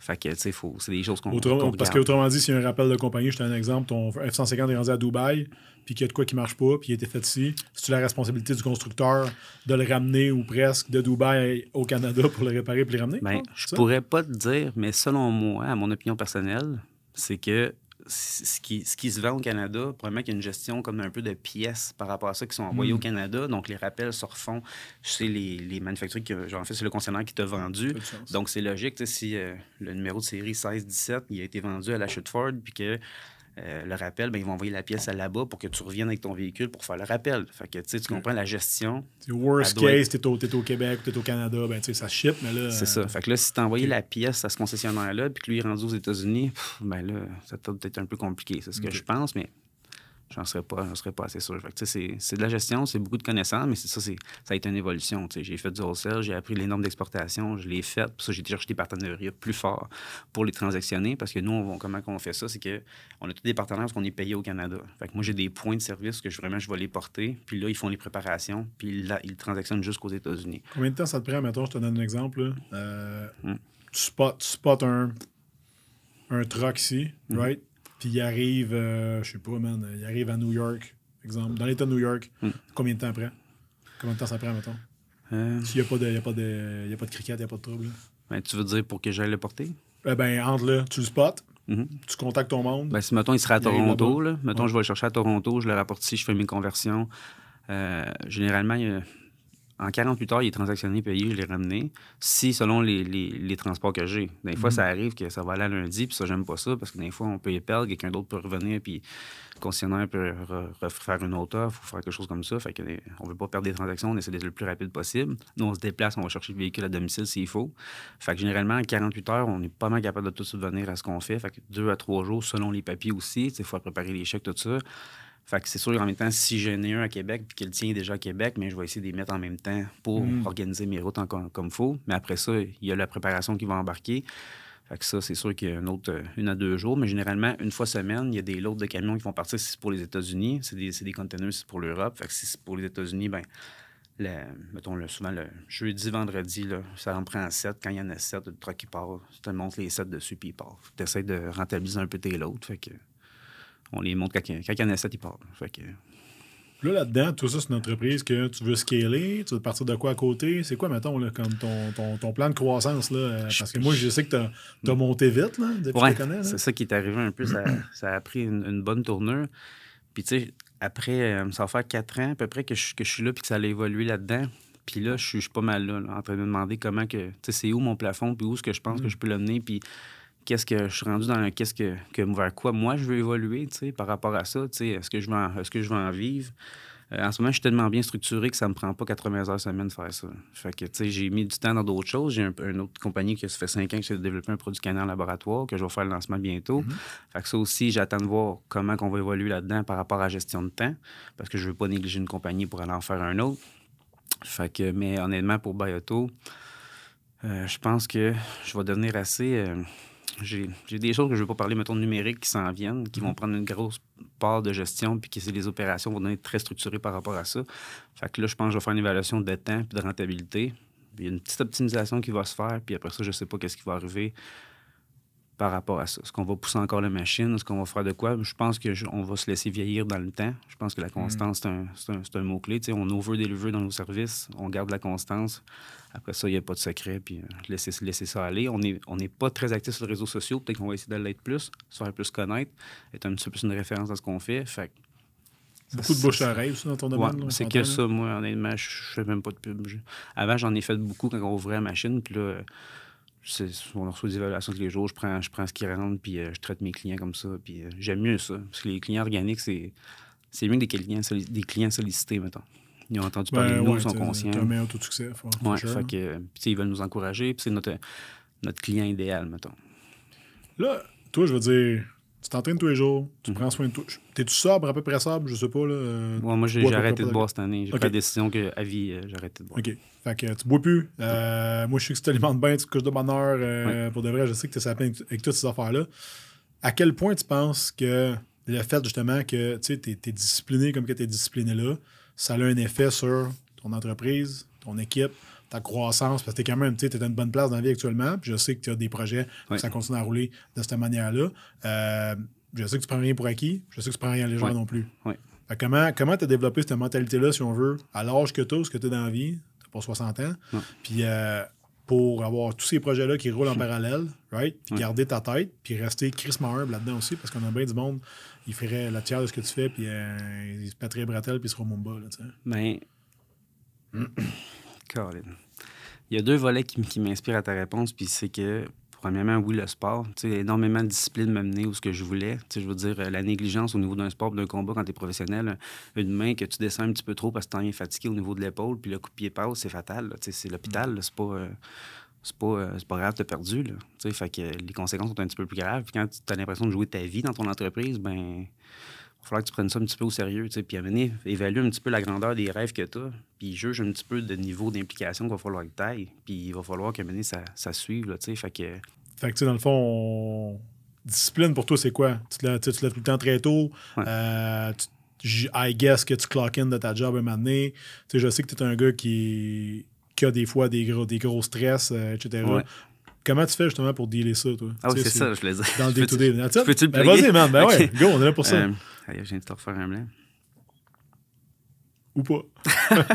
Fait que, tu sais, c'est des choses qu'on. Qu parce qu'autrement dit, si y a un rappel de compagnie, je te un exemple, ton F-150 est rendu à Dubaï, puis qu'il y a de quoi qui marche pas, puis il a été fait ici, c'est la responsabilité du constructeur de le ramener ou presque de Dubaï au Canada pour le réparer et le ramener? Ben, je pourrais pas te dire, mais selon moi, à mon opinion personnelle, c'est que ce qui, se vend au Canada, probablement qu'il y a une gestion comme un peu de pièces par rapport à ça qui sont envoyées hmm. au Canada. Donc, les rappels se refont chez les, les manufacturiers. que genre, en fait, c'est le concernant qui t'a vendu. Donc, c'est logique. Si euh, le numéro de série 1617, il a été vendu à la Chuteford, Ford, puis que euh, le rappel, ben, ils vont envoyer la pièce à là-bas pour que tu reviennes avec ton véhicule pour faire le rappel. Fait que tu comprends la gestion. Worst case, t'es au, es au Québec ou t'es au Canada, ben tu sais, ça ship, mais là. C'est ça. Euh, fait que là, si t'as envoyé la pièce à ce concessionnaire-là, puis que lui est rendu aux États-Unis, ben là, ça peut être un peu compliqué. C'est ce que je pense, mais je serais pas, serais pas assez sûr. c'est de la gestion, c'est beaucoup de connaissances, mais ça, ça a été une évolution. J'ai fait du wholesale, j'ai appris les normes d'exportation, je l'ai fait. Pour ça, j'ai cherché des partenariats plus forts pour les transactionner parce que nous, on, comment on fait ça, c'est qu'on a tous des partenaires parce qu'on est payé au Canada. Fait moi, j'ai des points de service que je, vraiment, je vais les porter, puis là, ils font les préparations, puis là, ils transactionnent jusqu'aux États-Unis. Combien de temps ça te prend, mettons, je te donne un exemple. Euh, mm. tu, spots, un, un truck ici, mm. right? S'il il arrive, euh, je sais pas, man, il arrive à New York, exemple, dans l'État de New York. Hmm. Combien de temps après Combien de temps ça prend, mettons euh. S'il n'y a, pas de, y a, a pas de cricket, il n'y a pas de trouble. Ben, tu veux dire pour que j'aille le porter eh Ben, entre là, tu le spots. Mhm. Tu contactes ton monde. Ben, si, mettons, il serait à Toronto, là, mettons, je vais le chercher à Toronto, je le rapporte ici, je fais mes conversions. Euh, généralement, il y a en 48 heures, il est transactionné, payé, je l'ai ramené. Si, selon les, transports que j'ai, des fois, mm-hmm. ça arrive que ça va aller à lundi, puis ça, j'aime pas ça, parce que des fois, on peut y perdre, quelqu'un d'autre peut revenir, puis le concessionnaire peut refaire une autre offre ou faire quelque chose comme ça. Fait qu'on on veut pas perdre des transactions, on essaie d'être le plus rapide possible. Nous, on se déplace, on va chercher le véhicule à domicile s'il faut. Fait que, généralement, en 48 heures, on est pas mal capable de tout subvenir à ce qu'on fait. Fait que deux à trois jours, selon les papiers aussi, il faut préparer les chèques, tout ça. Fait que c'est sûr en même temps, si j'en ai un à Québec puis qu'il tient déjà à Québec, mais je vais essayer de les mettre en même temps pour mm. organiser mes routes comme il faut. Mais après ça, il y a la préparation qui va embarquer. Fait que ça, c'est sûr qu'il y a une, autre, euh, une à deux jours, mais généralement, une fois semaine, il y a des lots de camions qui vont partir si c'est pour les États-Unis, c'est des, des containers, c'est pour l'Europe. Fait que si c'est pour les États-Unis, ben mettons, le, souvent le jeudi, vendredi, là, ça en prend sept. Quand il y en a sept, le truck qui part, tu te montres les sept dessus, puis il part. Tu essaies de rentabiliser un peu tes lots. Fait que on les montre quand, il y en a 7, ils partent. Fait Là, là-dedans, tout ça, c'est une entreprise que tu veux scaler, tu veux partir de quoi à côté? C'est quoi, mettons, comme ton, ton, plan de croissance? Là? Parce que moi, je sais que tu as, mm. monté vite là, depuis que tu connais. C'est ça qui est arrivé un peu. Ça, a pris une, bonne tournure. Puis, tu sais, après, euh, ça va faire quatre ans à peu près que je, suis là puis que ça a évolué là-dedans. Puis là, je suis, pas mal là, en train de me demander comment que. Tu sais, c'est où mon plafond, puis où est-ce que je pense que mm. je peux l'amener. Puis qu'est-ce que je suis rendu dans le, qu'est-ce que, vers quoi moi je veux évoluer, tu sais, par rapport à ça, tu sais, est-ce que je veux est-ce que je veux en vivre? Euh, en ce moment, je suis tellement bien structuré que ça me prend pas 80 heures semaine de faire ça. Fait que, tu sais, j'ai mis du temps dans d'autres choses. J'ai une autre compagnie qui, ça fait 5 ans que j'ai développé un produit canard en laboratoire, que je vais faire le lancement bientôt. Mm-hmm. Fait que ça aussi, j'attends de voir comment qu'on va évoluer là-dedans par rapport à la gestion de temps, parce que je veux pas négliger une compagnie pour aller en faire un autre. Fait que, mais honnêtement, pour Bayoto, euh, je pense que je vais devenir assez... Euh, j'ai des choses que je ne veux pas parler, mettons, numériques qui s'en viennent, qui vont mhm. prendre une grosse part de gestion, puis que les opérations vont être très structurées par rapport à ça. Fait que là, je pense que je vais faire une évaluation de temps puis de rentabilité. Il y a une petite optimisation qui va se faire, puis après ça, je ne sais pas qu'est-ce qui va arriver par rapport à ça. ce qu'on va pousser encore la machine? ce qu'on va faire de quoi? Je pense qu'on va se laisser vieillir dans le temps. Je pense que la mm. constance, c'est un, mot-clé. On over-deliver dans nos services, on garde la constance. Après ça, il n'y a pas de secret, puis euh, laisser, laisser, ça aller. On n'est on pas très actif sur les réseaux sociaux. Peut-être qu'on va essayer de l'être plus, se faire plus connaître, être un petit peu plus une référence à ce qu'on fait. Beaucoup de bouche à rêve, dans ton domaine. c'est que ça, moi, honnêtement, je fais même pas de pub. Avant, j'en ai fait beaucoup quand on ouvrait la machine, puis là on reçoit des évaluations tous les jours. Je prends, je prends ce qui rentre, puis euh, je traite mes clients comme ça. Puis euh, j'aime mieux ça. Parce que les clients organiques, c'est, mieux que des clients, des clients sollicités, mettons. Ils ont entendu parler de ben nous, ils sont conscients. C'est un meilleur fait que, euh, ils veulent nous encourager. Puis c'est notre, notre client idéal, mettons. Là, toi, je veux dire, tu t'entraînes tous les jours, tu mhm. prends soin de toi. T'es-tu sobre, à peu près sobre, je sais pas. Là, euh, moi, j'ai arrêté de boire cette année. J'ai pris la décision que, vie, euh, j'ai arrêté de boire. OK. Fait que tu bois plus. Euh, moi, je sais que tu t'alimentes bien, tu te couches de bonheur. heure. Pour de vrai, je sais que tu es sapé avec, toutes ces affaires-là. À quel point tu penses que le fait, justement, que tu es, es, discipliné comme que tu es discipliné là, ça a un effet sur ton entreprise, ton équipe, ta croissance, parce que tu es quand même, tu es une bonne place dans la vie actuellement, puis je sais que tu as des projets, ça continue à rouler de cette manière-là. Euh, je sais que tu prends rien pour acquis, je sais que tu prends rien les gens non plus. comment tu comment as développé cette mentalité-là, si on veut, à l'âge que t'as, ce que tu es dans la vie, t'as pas 60 ans, puis euh, pour avoir tous ces projets-là qui roulent en parallèle, right? Puis garder ta tête, puis rester Chris humble là-dedans aussi, parce qu'on a bien du monde, ils ferait la tiare de ce que tu fais, puis ils euh, il se pèterait Bratel puis il se là, tu sais. Ben... il y a deux volets qui, m'inspirent à ta réponse, puis c'est que premièrement, oui, le sport. Tu sais, énormément de discipline m'a mené où ce que je voulais. Tu sais, je veux dire, euh, la négligence au niveau d'un sport, d'un combat quand tu es professionnel, une main que tu descends un petit peu trop parce que tu es fatigué au niveau de l'épaule, puis le coup de pied passe, c'est fatal. Tu sais, c'est l'hôpital, c'est pas. Euh, c'est pas, euh, pas, grave, t'as perdu. Fait que les conséquences sont un petit peu plus graves. Puis quand tu as l'impression de jouer ta vie dans ton entreprise, ben va falloir que tu prennes ça un petit peu au sérieux, tu sais, puis amener, évalue un petit peu la grandeur des rêves que tu as, puis juge un petit peu de niveau d'implication qu'il va falloir que tu ailles, puis il va falloir que amener ça, ça suive, là, tu sais, fait que... Fait que, tu sais, dans le fond, discipline pour toi, c'est quoi? Tu te lèves tout le temps très tôt, euh, I guess que tu clock in de ta job un moment donné. Tu sais, je sais que tu es un gars qui, qui, a des fois des gros, des gros stress, euh, etc. Comment tu fais justement pour dealer ça, toi? Ah oui, c'est ça, je le dis. Dans le day-to-day. tu ben, Vas-y, man. Ben ouais, go, on est là pour ça. Euh, Aïe, je viens de te refaire un blanc. Ou pas.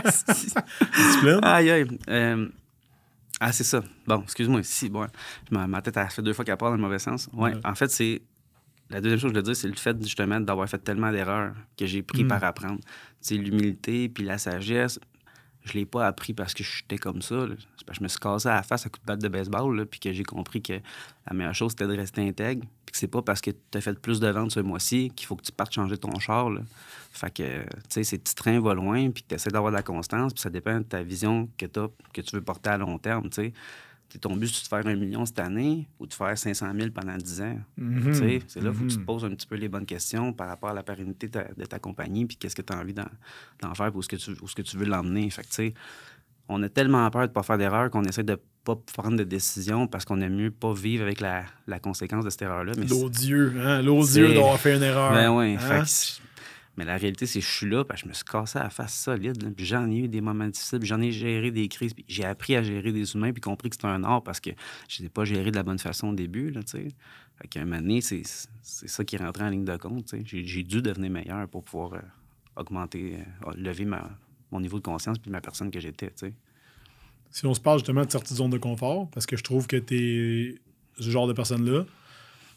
Aïe, aïe. Euh, ah, c'est ça. Bon, excuse-moi. Si, bon, ma, tête a fait deux fois qu'elle part dans le mauvais sens. Ouais, en fait, c'est. La deuxième chose que je veux dire, c'est le fait justement d'avoir fait tellement d'erreurs que j'ai pris mm. par apprendre. C'est l'humilité, puis la sagesse, je l'ai pas appris parce que j'étais comme ça. je me suis cassé à la face à coup de batte de baseball, puis que j'ai compris que la meilleure chose, c'était de rester intègre. Puis que c'est pas parce que tu as fait plus de ventes ce mois-ci qu'il faut que tu partes changer ton char. Fait que, tu sais, ces petits trains vont loin, puis que tu essaies d'avoir de la constance, puis ça dépend de ta vision que tu que tu veux porter à long terme, tu ton but, c'est de faire un million cette année ou de faire 500 000 pendant 10 ans? Mhm. C'est là où tu te mhm. poses un petit peu les bonnes questions par rapport à la pérennité de ta, compagnie, puis qu'est-ce que tu as envie d'en faire, ou ce que tu, ce que tu veux l'emmener. Fait on a tellement peur de ne pas faire d'erreur qu'on essaie de pas prendre de décision parce qu'on aime mieux pas vivre avec la, conséquence de cette erreur-là. L'odieux, hein? L'odieux d'avoir fait une erreur. Ben hein? Mais la réalité, c'est que je suis là, parce je me suis cassé à la face solide. j'en ai eu des moments difficiles, j'en ai géré des crises, puis j'ai appris à gérer des humains, puis compris que c'était un art parce que je ne pas géré de la bonne façon au début. Là, un moment donné, c'est, ça qui rentrait en ligne de compte. J'ai, dû devenir meilleur pour pouvoir euh, augmenter, euh, lever mon niveau de conscience puis ma personne que j'étais. Si on se parle justement de sortie de zone de confort, parce que je trouve que tu es ce genre de personne-là,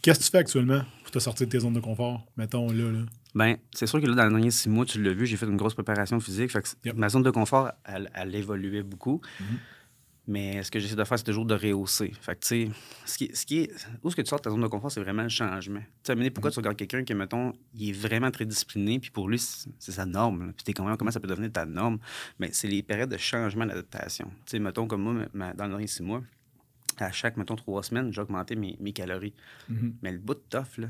qu'est-ce que tu fais actuellement pour te sortir de tes zones de confort, mettons là? là? Ben, c'est sûr que là, dans les derniers six mois, tu l'as vu, j'ai fait une grosse préparation physique. Fait que ma zone de confort, elle, elle évoluait beaucoup. Mm-hmm. Mais ce que j'essaie de faire, c'est toujours de rehausser. Fait que, tu sais, ce qui, ce qui où est-ce que tu sors de ta zone de confort, c'est vraiment le changement. Tu sais, pourquoi mm-hmm. tu regardes quelqu'un qui, mettons, il est vraiment très discipliné, puis pour lui, c'est sa norme. puis Puis t'es comment, comment ça peut devenir ta norme? Mais c'est les périodes de changement d'adaptation. Tu sais, mettons, comme moi, dans les derniers six mois, à chaque, mettons, trois semaines, j'ai augmenté mes, calories. Mm-hmm. Mais le bout de toffe, là,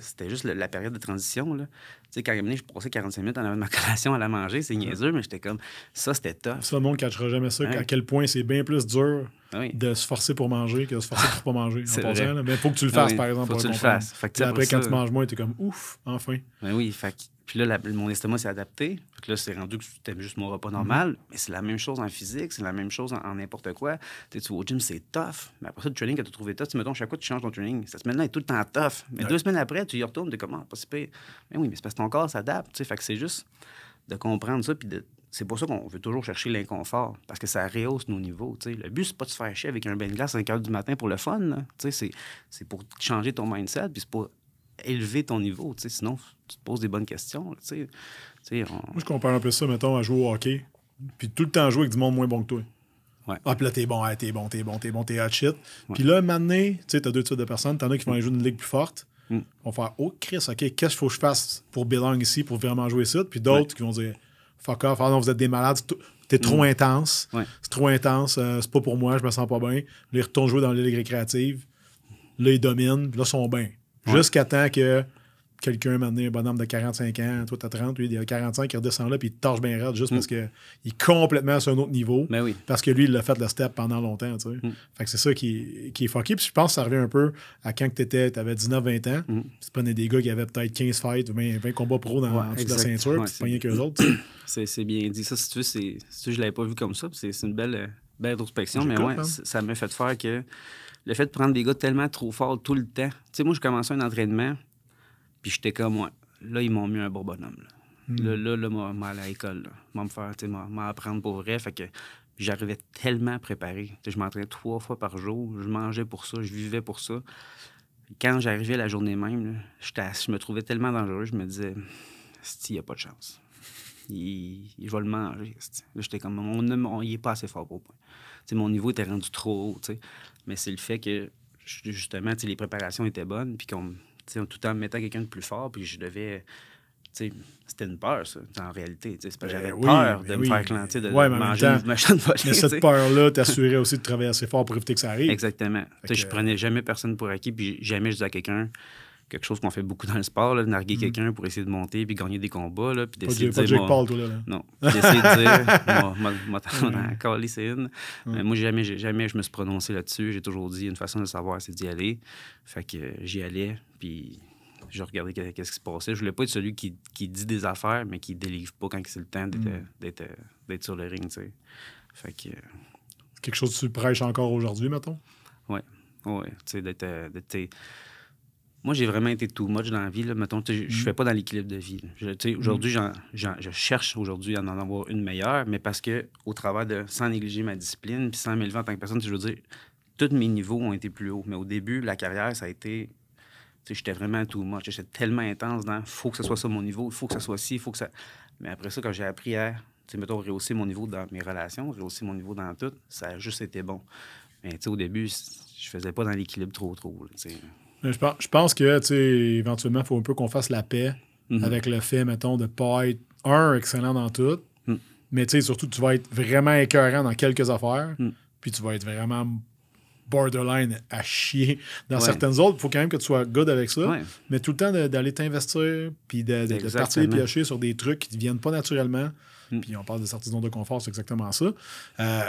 c'était juste la période de transition. Là. Tu sais, quand je passais 45 minutes en avant de ma collation à la manger, c'est niaiseux, mais j'étais comme ça, c'était top. Ça, le monde ne catchera jamais ça, à quel point c'est bien plus dur de se forcer pour manger que de se forcer pour pas manger. En vrai. faut que tu le fasses, par exemple. Faut que tu le fasses. après, quand tu manges moins, es comme ouf, enfin. Ben oui, fait puis là, mon estomac s'est adapté. là, c'est rendu que tu aimes juste mon repas mhm. normal. Mais c'est la même chose en physique, c'est la même chose en, n'importe quoi. sais tu vas au gym, c'est tough. Mais après ça, le training que tu as trouvé tough, tu mettons, chaque fois tu changes ton training. Cette semaine-là est tout le temps tough. Mais deux semaines après, tu y retournes, de comment ah, pas si Mais oui, mais c'est parce que ton corps s'adapte. Fait que c'est juste de comprendre ça. Puis c'est pour ça qu'on veut toujours chercher l'inconfort, parce que ça rehausse nos niveaux. sais Le but, c'est pas de se faire chier avec un bain de glace à 5 heures du matin pour le fun. C'est pour changer ton mindset, puis c'est élever ton niveau. Sinon, tu te poses des bonnes questions. Moi, je compare un peu ça, mettons, à jouer au hockey, puis tout le temps jouer avec du monde moins bon que toi. Ouais. Ah, puis là, t'es bon, t'es bon, t'es bon, t'es bon, t'es hot shit. Puis là, maintenant, tu sais, t'as deux types de personnes. T'en as qui vont aller jouer une ligue plus forte. Mm. vont faire Oh Chris, OK, qu'est-ce qu'il faut que je fasse pour belong ici, pour vraiment jouer ça? Puis d'autres qui vont dire Fuck off, ah non, vous êtes des malades, t'es trop, mm. intense, c'est trop intense, euh, c'est pas pour moi, je me sens pas bien. Là, ils retournent jouer dans les ligues récréatives. Là, ils dominent, là, ils sont bien. Jusqu'à temps que quelqu'un m'a donné un bonhomme de 45 ans, toi t'as 30, lui il a 45, il redescend là, puis il torche bien raide juste mm. parce qu'il est complètement sur un autre niveau. Ben parce que lui, il a fait le step pendant longtemps, tu sais. Mm. Fait que c'est ça qui, qui est fucké. Puis je pense que ça revient un peu à quand mm. tu t'avais 19-20 ans, c'est tu prenais des gars qui avaient peut-être 15 fights, ou 20 combats pro dans, la ceinture, ouais, puis tu rien qu'eux autres. C'est bien dit. Ça, si tu veux, si tu je l'avais pas vu comme ça, c'est une belle, belle mais ouais, hein. ça m'a fait faire que le fait de prendre des gars tellement trop forts tout le temps. Tu sais, moi, je commençais un entraînement, puis j'étais comme, ouais, là, ils m'ont mis un bon bonhomme. Hmm. Là, là, là, à l'école, là. me faire, pour vrai. Fait que j'arrivais tellement préparé. je m'entraînais trois fois par jour. Je mangeais pour ça, je vivais pour ça. Quand j'arrivais la journée même, je me trouvais tellement dangereux, je me disais, il n'y a pas de chance. Il, va le manger. Là, j'étais comme, on n'est pas assez fort pour point mon niveau était rendu trop haut, Mais c'est le fait que, justement, les préparations étaient bonnes, puis qu'on, tout le temps, me mettait quelqu'un de plus fort, puis je devais c'était une peur, ça, en réalité. j'avais ben peur de ben me faire clanter, de, manger une de Mais cette peur-là t'assurait aussi de travailler assez fort pour éviter que ça arrive. Exactement. Je sais, prenais jamais personne pour acquis, puis jamais je disais à quelqu'un quelque chose qu'on fait beaucoup dans le sport, narguer mm. quelqu'un pour essayer de monter puis gagner des combats. Là, puis d'essayer de, de Non. de dire. Moi, mm. mm. Mais moi, jamais, jamais je me suis prononcé là-dessus. J'ai toujours dit une façon de savoir, c'est d'y aller. Fait que euh, j'y allais, puis je regardais qu'est-ce qui se passait. Je voulais pas être celui qui, dit des affaires, mais qui délivre pas quand c'est le temps d'être euh, euh, sur le ring, tu sais. Fait que. Quelque chose que tu prêches encore aujourd'hui, mettons? Oui. Oui. Tu sais, d'être moi, j'ai vraiment été too much dans la vie. Mettons, je ne mm-hmm. fais pas dans l'équilibre de vie. Aujourd'hui, je cherche aujourd'hui à en avoir une meilleure, mais parce que au travers de, sans négliger ma discipline, puis sans m'élever en tant que personne, je veux dire, tous mes niveaux ont été plus hauts. Mais au début, la carrière, ça a été j'étais vraiment too much. J'étais tellement intense dans faut que ce soit ça mon niveau, il faut que ce soit ci, faut que ça. Mais après ça, quand j'ai appris à, mettons, rehausser mon niveau dans mes relations, rehausser mon niveau dans tout, ça a juste été bon. Mais au début, je faisais pas dans l'équilibre trop, trop. Je pense, que, tu sais, éventuellement, il faut un peu qu'on fasse la paix mhm. avec le fait, mettons, de pas être, un, excellent dans tout, mm. mais tu sais, surtout, tu vas être vraiment écœurant dans quelques affaires, mm. puis tu vas être vraiment borderline à chier dans certaines autres. Il faut quand même que tu sois good avec ça, mais tout le temps d'aller t'investir, puis de, partir piocher sur des trucs qui ne viennent pas naturellement. Mm. Puis on parle de sortie de confort, c'est exactement ça. Euh,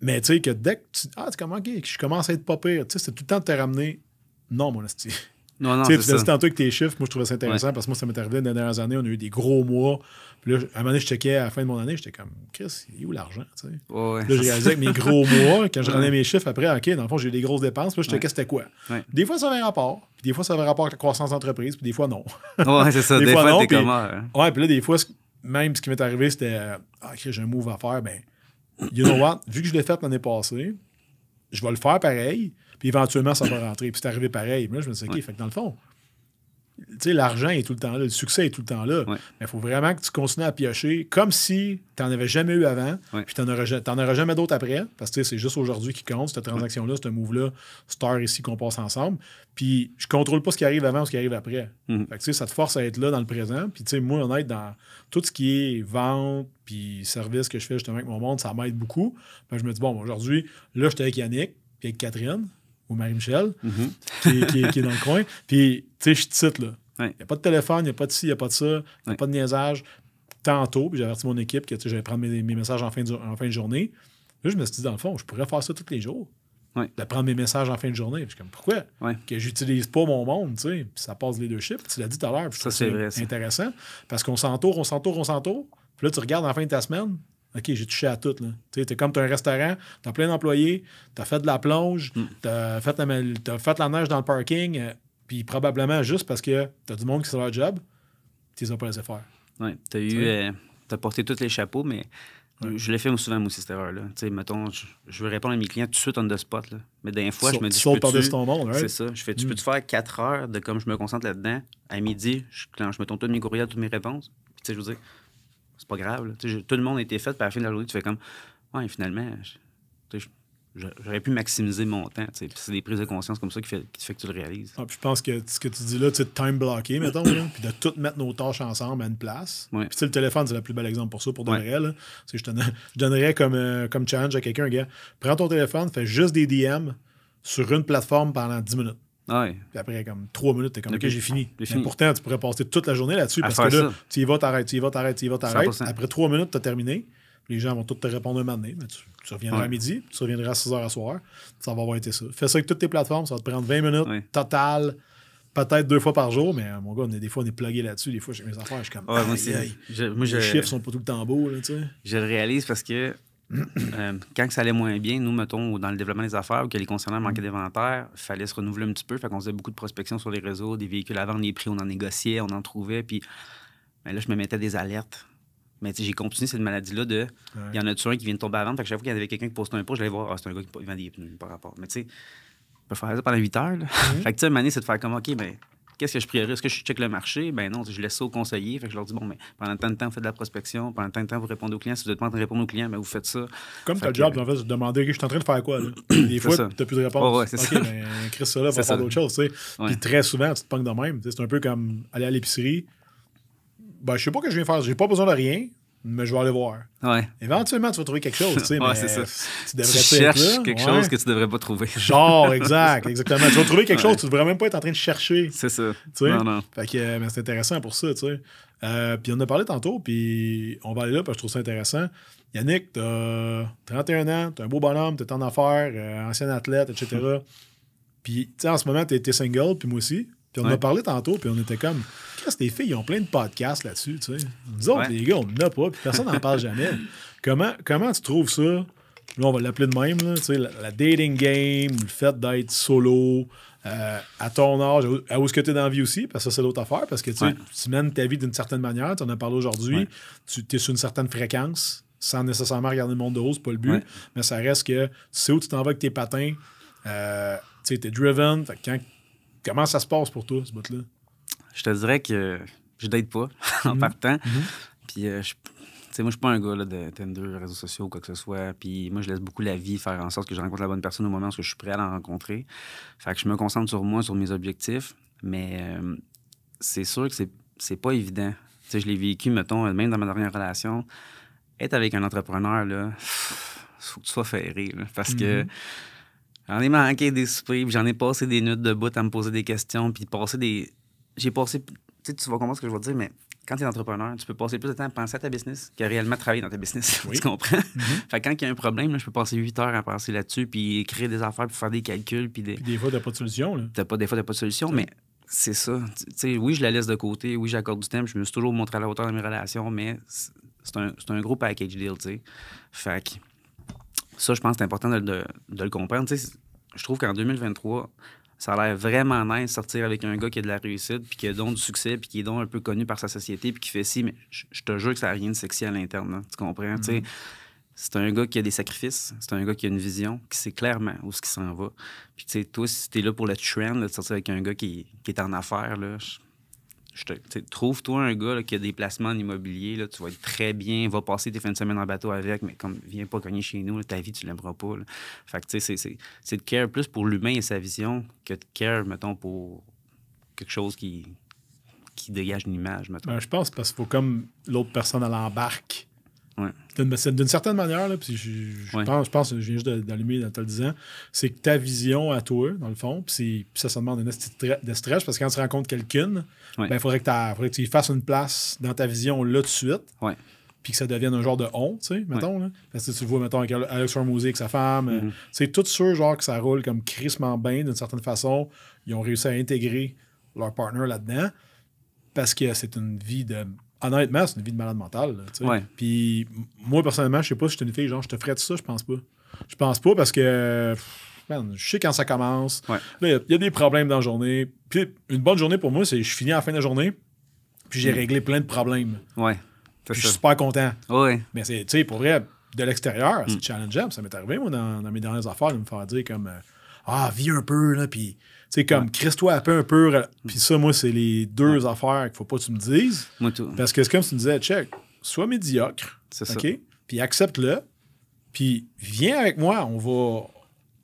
mais tu sais, que dès que tu. Ah, tu comment, je commence à être pas pire. Tu sais, c'est tout le temps de te ramener non, mon esti. Non, non, tu sais, tantôt que tes chiffres, moi je trouvais ça intéressant parce que moi ça m'est arrivé dans les dernières années, on a eu des gros mois. Puis là, à un moment donné, je checkais à la fin de mon année, j'étais comme, Chris, il est où l'argent? Là, j'ai réalisé avec mes gros mois, quand je rendais mes chiffres, après, OK, dans le fond, j'ai eu des grosses dépenses, puis je checkais c'était quoi. Des fois, ça avait rapport, puis des fois, ça avait rapport avec la croissance d'entreprise, puis des fois, non. ouais, c'est ça, des, fois, non, puis, comme, ah, hein. Ouais, puis là, des fois, même ce qui m'est arrivé, c'était, ah, OK, j'ai un move à faire, ben, you know what, vu que je l'ai fait l'année passée, je vais le faire pareil, puis éventuellement, ça va rentrer. Puis c'est arrivé pareil. Mais là, je me disais, OK, dans le fond, l'argent est tout le temps là, le succès est tout le temps là. Mais il faut vraiment que tu continues à piocher comme si tu n'en avais jamais eu avant, puis tu n'en auras, jamais d'autres après, parce que c'est juste aujourd'hui qui compte, cette transaction-là, ce move-là, star ici qu'on passe ensemble. Puis je contrôle pas ce qui arrive avant ou ce qui arrive après. Mm-hmm. ça te force à être là dans le présent. Puis tu sais, moi, honnête, dans tout ce qui est vente, puis service que je fais justement avec mon monde, ça m'aide beaucoup. Ben, je me dis, bon, aujourd'hui, là, j'étais avec Yannick, puis avec Catherine ou Marie-Michel, mhm. qui, est dans le coin. Puis, tu sais, je cite, là. Il n'y a pas de téléphone, il n'y a pas de ci, il n'y a pas de ça, il n'y a pas de niaisage. Tantôt, puis j'ai averti mon équipe que j'allais prendre mes, messages en fin, de, journée. Là, je me suis dit, dans le fond, je pourrais faire ça tous les jours. De prendre mes messages en fin de journée. je suis comme, pourquoi Que j'utilise pas mon monde, tu sais. Puis ça passe les deux chiffres. Tu l'as dit tout à l'heure. Ça, c'est intéressant. Parce qu'on s'entoure, on s'entoure, on s'entoure. Puis là, tu regardes en fin de ta semaine, OK, j'ai touché à tout. Tu es comme as un restaurant, tu as plein d'employés, tu as fait de la plonge, tu as, as, fait la neige dans le parking, euh, puis probablement juste parce que tu as du monde qui sait leur job, tu les pas laissé faire. Oui, tu as, eu, porté tous les chapeaux, mais je l'ai fait souvent, moi, cette erreur-là. Tu sais, mettons, je, veux répondre à mes clients tout de suite on the spot. Là. Mais des fois, je me dis. Tu C'est ça. Je tu mm. peux te faire quatre heures de comme je me concentre là-dedans. À midi, je, quand je me tourne tous mes courriels, toutes mes réponses. Puis, tu sais, je veux dire c'est pas grave. tout le monde a fait, puis à la fin de la journée, tu fais comme, ouais, finalement, j'aurais pu maximiser mon temps. C'est des prises de conscience comme ça qui fait, que tu le réalises. Ah, je pense que ce que tu dis là, tu time blocké, mettons, puis de tout mettre nos tâches ensemble à une place. Puis le téléphone, c'est le plus bel exemple pour ça, pour de vrai. Je, donnerais, donnerais comme, euh, comme challenge à quelqu'un, gars, prends ton téléphone, fais juste des DM sur une plateforme pendant 10 minutes. Ah après, comme trois minutes, t'es comme, OK, j'ai fini. pourtant, tu pourrais passer toute la journée là-dessus parce que là, tu y vas, t'arrêtes, tu y vas, t'arrêtes, tu y vas, t'arrêtes. Après trois minutes, t'as terminé. Les gens vont tous te répondre un matin Mais tu, reviendras à midi, tu reviendras à 6 h à soir. Ça va avoir été ça. Fais ça avec toutes tes plateformes. Ça va te prendre 20 minutes ouais. total peut-être deux fois par jour, mais euh, mon gars, des fois, on est plugué là-dessus. Des fois, j'ai mes affaires, je suis comme. Ouais, moi, Je, les chiffres sont pas tout le temps beaux, là, tu sais. Je le réalise parce que euh, quand ça allait moins bien, nous, mettons, dans le développement des affaires, ou que les concernants manquaient mm. d'inventaire, il fallait se renouveler un petit peu. Fait qu'on faisait beaucoup de prospection sur les réseaux, des véhicules avant les prix, on en négociait, on en trouvait. Puis ben là, je me mettais des alertes. Mais j'ai continué cette maladie-là de. Il y en a toujours un qui vient de tomber à vendre? Fait que chaque fois qu'il y avait quelqu'un qui postait un pot, je l'allais voir, ah, c'est un gars qui vend des pneus par rapport. Mais tu sais, je peut faire ça pendant 8 heures. fait que tu sais, une année, c'est de faire comme, OK, mais ben, qu'est-ce que je priorise? Est-ce que je check le marché? Ben non, je laisse ça aux conseillers. Fait que je leur dis, bon, mais ben, pendant tant de temps, vous faites de la prospection. Pendant tant de temps, vous répondez aux clients. Si vous êtes en train de répondre aux clients, ben vous faites ça. Comme ta job, en fait, de demander, je suis en train de faire quoi? Des fois, tu n'as plus de réponse. Oh, ouais, c'est ça. Ben, Chris, ça là, va faire d'autres choses. Tu sais. Puis très souvent, tu te panques de même. C'est un peu comme aller à l'épicerie. Ben, je sais pas ce que je viens faire. J'ai pas besoin de rien mais je vais aller voir. Ouais. Éventuellement, tu vas trouver quelque chose. Tu sais, c'est ça. Tu devrais cherches quelque chose que tu devrais pas trouver. Genre, exact, exactement. Tu vas trouver quelque chose, que tu ne devrais même pas être en train de chercher. C'est ça. Non, non. Fait que mais c'est intéressant pour ça, tu sais. Euh, puis on a parlé tantôt, puis on va aller là parce que je trouve ça intéressant. Yannick, tu as 31 ans, Tu es un beau bonhomme, es en affaires, euh, ancien athlète, etc. Hmm. puis, tu sais, en ce moment, tu es single, puis moi aussi on en a parlé tantôt, puis on était comme, qu'est-ce que les filles, ils ont plein de podcasts là-dessus, tu sais. Nous autres, les gars, on n'en a pas, puis personne n'en parle jamais. Comment, comment tu trouves ça? Là, on va l'appeler de même, là, tu sais, la, dating game, le fait d'être solo, euh, à ton âge, à où est-ce que tu es dans la vie aussi, parce que ça, c'est l'autre affaire, parce que tu, mènes ta vie d'une certaine manière, tu en as parlé aujourd'hui, tu es sur une certaine fréquence, sans nécessairement regarder le monde de haut, c'est pas le but, mais ça reste que tu sais où tu t'en vas avec tes patins, euh, tu es driven, quand Comment ça se passe pour toi, ce bout-là? Je te dirais que je date pas en mhm. partant. Mhm. Puis, euh, tu sais, moi, je suis pas un gars de Tinder, réseaux sociaux, quoi que ce soit. Puis moi, je laisse beaucoup la vie faire en sorte que je rencontre la bonne personne au moment où je suis prêt à la rencontrer. Fait que je me concentre sur moi, sur mes objectifs. Mais euh, c'est sûr que c'est pas évident. sais, je l'ai vécu, mettons, même dans ma dernière relation. Être avec un entrepreneur, là, faut que tu sois ferré. parce que mhm. J'en ai manqué des soupers, j'en ai passé des de bout à me poser des questions, puis passer des. J'ai passé. Tu sais, tu vas comprendre ce que je veux dire, mais quand tu es entrepreneur, tu peux passer plus de temps à penser à ta business qu'à réellement travailler dans ta business. tu comprends? Mm-hmm. Fait que quand il y a un problème, je peux passer 8 heures à penser là-dessus, puis créer des affaires, puis faire des calculs. Puis des, des fois, t'as pas de solution. Là. pas, des fois, t'as pas de solution, mais c'est ça. Tu sais, oui, je la laisse de côté. Oui, j'accorde du temps. Je me suis toujours montré à la hauteur de mes relations, mais c'est un, un, gros package deal. tu sais. Fait que ça, je pense que c'est important de, le comprendre. je trouve qu'en 2023, ça a l'air vraiment nice sortir avec un gars qui a de la réussite, puis qui a donc du succès, puis qui est donc un peu connu par sa société, puis qui fait si, mais je te jure que ça n'a rien de sexy à l'interne. Hein. tu comprends? Mm-hmm. C'est un gars qui a des sacrifices, c'est un gars qui a une vision, qui sait clairement où ce qui s'en va. Puis, tu sais, toi, si t'es là pour le trend, de sortir avec un gars qui, est en affaires, là, je trouve-toi un gars qui a des placements en immobilier, tu vas être très bien, va passer tes fins de semaine en bateau avec, mais comme viens pas cogner chez nous, ta vie, tu l'aimeras pas. Fait que, c'est de care plus pour l'humain et sa vision que de care, mettons, pour quelque chose qui, qui dégage une image, mettons. Ben, je pense parce qu'il faut comme l'autre personne, à l'embarque, ben, d'une certaine manière, là, je, pense, je pense, je viens juste d'allumer dans te disant, c'est que ta vision à toi, dans le fond, puis, ça, ça demande un de stress parce que quand tu rencontres quelqu'un, il ben, faudrait, que tu fasses une place dans ta vision là de suite. Puis que ça devienne un genre de honte, tu sais, mettons. Là. Parce que tu le vois, mettons, avec Alex Ramosi, avec sa femme. C'est mm-hmm. euh, tout sûr genre, que ça roule comme crissement bien, d'une certaine façon. Ils ont réussi à intégrer leur partner là-dedans parce que c'est une vie de honnêtement, c'est une vie de malade mentale. Puis moi, personnellement, je sais pas si suis une fille, genre, je te ferai tout ça, je pense pas. Je pense pas parce que. je sais quand ça commence. il y, a des problèmes dans la journée. Puis une bonne journée pour moi, c'est je finis à la fin de la journée, puis j'ai mm. réglé plein de problèmes. Ouais. Puis je suis super content. Ouais. Mais c'est, tu sais, pour vrai, de l'extérieur, c'est mm. challengeable. Ça m'est arrivé, moi, dans, mes dernières affaires, de me faire dire comme euh, Ah, vis un peu, là, puis c'est comme, ouais. toi un peu, un peu. Mm. Puis ça, moi, c'est les deux affaires qu'il faut pas que tu me dises. Parce que c'est comme si tu me disais, check, sois médiocre. C'est ça. Puis accepte-le. Puis viens avec moi, on va,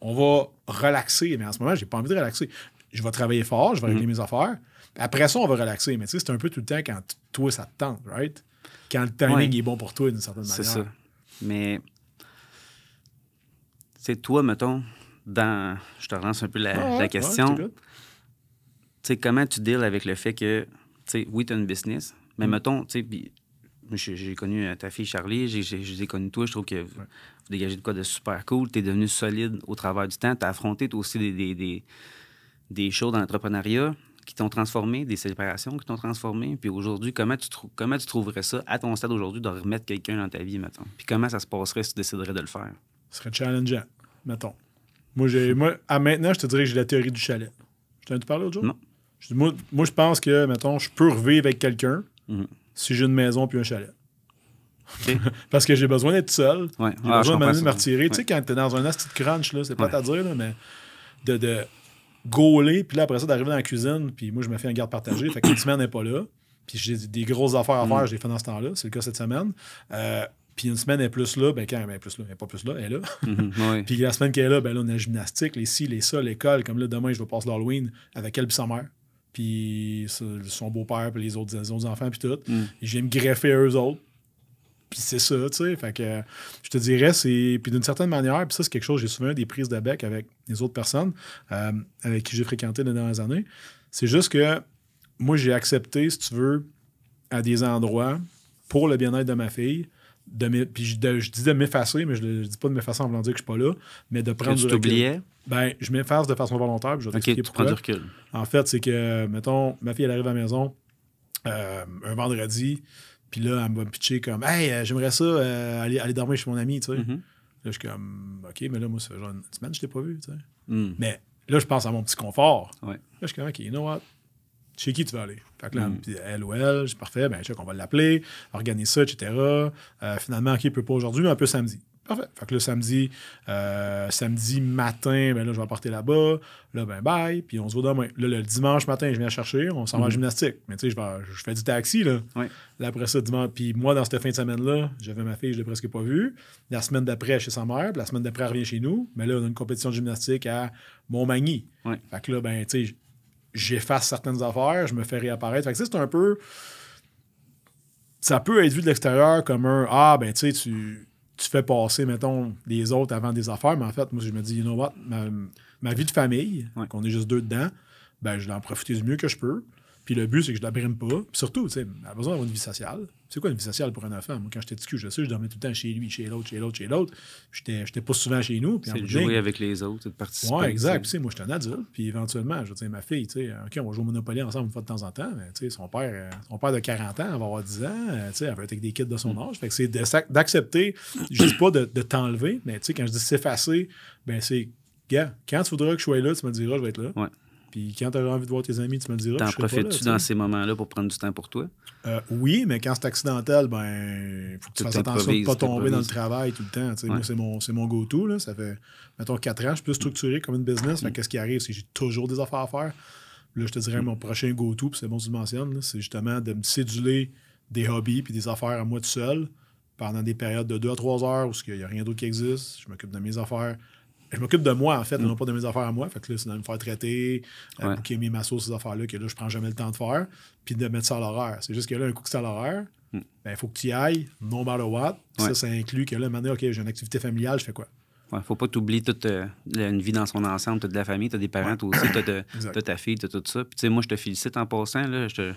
on va relaxer. Mais en ce moment, j'ai pas envie de relaxer. Je vais travailler fort, je vais régler mm. mes affaires. Après ça, on va relaxer. Mais tu sais, c'est un peu tout le temps quand toi, ça te tente, right? Quand le timing est bon pour toi d'une certaine manière. C'est ça. Mais c'est toi, mettons, dans. Je te relance un peu la, question. Tu sais, comment tu deals avec le fait que, tu oui, tu as une business, mais mm. mettons, tu sais, j'ai connu euh, ta fille Charlie, j'ai connu toi, je trouve que vous dégagez de quoi de super cool, tu es devenu solide au travers du temps, tu as affronté aussi des, des, choses dans l'entrepreneuriat qui t'ont transformé, des séparations qui t'ont transformé, puis aujourd'hui, comment tu, comment tu trouverais ça à ton stade aujourd'hui de remettre quelqu'un dans ta vie, mettons? Puis comment ça se passerait si tu déciderais de le faire? Ce serait challengeant, mettons. Moi, j'ai, moi, à maintenant, je te dirais que j'ai la théorie du chalet. Je t'en ai parlé l'autre jour? Non. moi, je pense que, mettons, je peux revivre avec quelqu'un mhm. si j'ai une maison puis un chalet. Parce que j'ai besoin d'être seul. Ouais. Ah, j'ai besoin de me retirer. Tu sais, quand t'es dans un asti de crunch, là, c'est pas à dire, mais de, de gauler, puis là, après ça, d'arriver dans la cuisine, puis moi, je me fais un garde partagé. fait que la semaine n'est pas là. Puis j'ai des grosses affaires à faire, j'ai mm. je les fais dans ce temps-là. C'est le cas cette semaine. Euh, puis une semaine, est plus là, ben quand elle est plus là, elle pas plus là, elle est là. Mhm, puis la semaine qu'elle est là, ben là, on a gymnastique, les si, les ça, l'école. Comme là, demain, je vais passer l'Halloween avec elle et sa mère. Puis son beau-père, puis les autres, enfants, puis tout. J'aime mm. Je viens me greffer eux autres. Puis c'est ça, tu sais. Fait que je te dirais, c'est. Puis d'une certaine manière, puis ça, c'est quelque chose, j'ai souvent des prises de bec avec les autres personnes euh, avec qui j'ai fréquenté les dernières années. C'est juste que moi, j'ai accepté, si tu veux, à des endroits pour le bien-être de ma fille de puis je, dis de m'effacer, mais je ne dis pas de m'effacer en voulant dire que je suis pas là, mais de prendre tu t'oubliais? Ben, je m'efface de façon volontaire, je vais okay, pourquoi. Prends du recul. En fait, c'est que, mettons, ma fille, elle arrive à la maison euh, un vendredi, puis là, elle me va pitcher comme « Hey, euh, j'aimerais ça, euh, aller, dormir chez mon ami, tu sais. Mhm. Là, je suis comme « OK, mais là, moi, ça fait genre une semaine je t'ai pas vu, tu sais. Hmm. Mais là, je pense à mon petit confort. Ouais. Là, je suis comme « OK, you know what? chez qui tu vas aller. Fait que là, mm. elle ou elle, j'ai parfait, ben check, on va l'appeler, organiser ça, etc. Euh, finalement, OK, peut pas aujourd'hui, mais un peu samedi. Parfait. Fait que le samedi, euh, samedi matin, ben là, je vais porter là-bas. Là, ben bye, puis on se voit demain. Là, le dimanche matin, je viens chercher, on s'en va mm-hmm. gymnastique. Mais tu sais, je, fais du taxi, là. après ça, dimanche. Puis moi, dans cette fin de semaine-là, j'avais ma fille, je l'ai presque pas vue. La semaine d'après, chez sa mère, la semaine d'après, elle revient chez nous. Mais là, on a une compétition de gymnastique à Montmagny. Fait que là, ben, tu sais, j'efface certaines affaires, je me fais réapparaître. Fait c'est un peu. Ça peut être vu de l'extérieur comme un Ah, ben tu sais, tu fais passer, mettons, les autres avant des affaires, mais en fait, moi, je me dis, you know what, ma, vie de famille, qu'on est juste deux dedans, ben, je vais en profiter du mieux que je peux. Puis le but, c'est que je la brime pas. surtout, tu sais, elle a besoin d'avoir une vie sociale. C'est quoi une vie sociale pour un enfant? Moi, quand j'étais petit je sais, je dormais tout le temps chez lui, chez l'autre, chez l'autre, chez l'autre. J'étais, j'étais pas souvent chez nous. C'est de jouer avec les autres, de participer. Oui, exact. sais, moi, j'étais un adulte. Puis éventuellement, je dire ma fille, tu sais, OK, on va jouer au Monopoly ensemble une fois de temps en temps. Mais, tu sais, son père, euh, son père de 40 ans, elle va avoir 10 ans. Euh, tu sais, elle va être avec des kids de son mm. âge. Fait que c'est d'accepter, juste pas de, de t'enlever, mais tu sais, quand je dis s'effacer, ben c'est, gars, quand tu voudras que je sois là, tu me diras, je vais être là. Ouais. Puis quand tu as envie de voir tes amis, tu me le diras. T'en profites-tu dans ces moments-là pour prendre du temps pour toi? Euh, oui, mais quand c'est accidentel, ben faut que tu fasses attention de ne pas tomber dans le travail tout le temps. Moi, c'est mon, go-to. Ça fait, mettons, 4 ans, je suis plus structuré comme une business. mais mm. Qu'est-ce qui arrive, c'est j'ai toujours des affaires à faire. Là, je te dirais, mm. mon prochain go-to, puis c'est bon, tu le c'est justement de me céduler des hobbies puis des affaires à moi tout seul pendant des périodes de deux à trois heures où il n'y a rien d'autre qui existe. Je m'occupe de mes affaires je m'occupe de moi, en fait, non mm. pas de mes affaires à moi. Fait que là, c'est de me faire traiter, euh, ouais. bouquer mes massos, ces affaires-là, que là, je prends jamais le temps de faire, puis de mettre ça à l'horaire. C'est juste que là, un coup que c'est à l'horaire, il mm. ben, faut que tu y ailles, no matter what. Ça, ça inclut que là, maintenant, OK, j'ai une activité familiale, je fais quoi? faut pas t'oublier toute euh, une vie dans son ensemble. T'as de la famille, t'as des parents, aussi, t'as, ta fille, t'as tout ça. Puis, tu sais, moi, je te félicite en passant. Là, je te,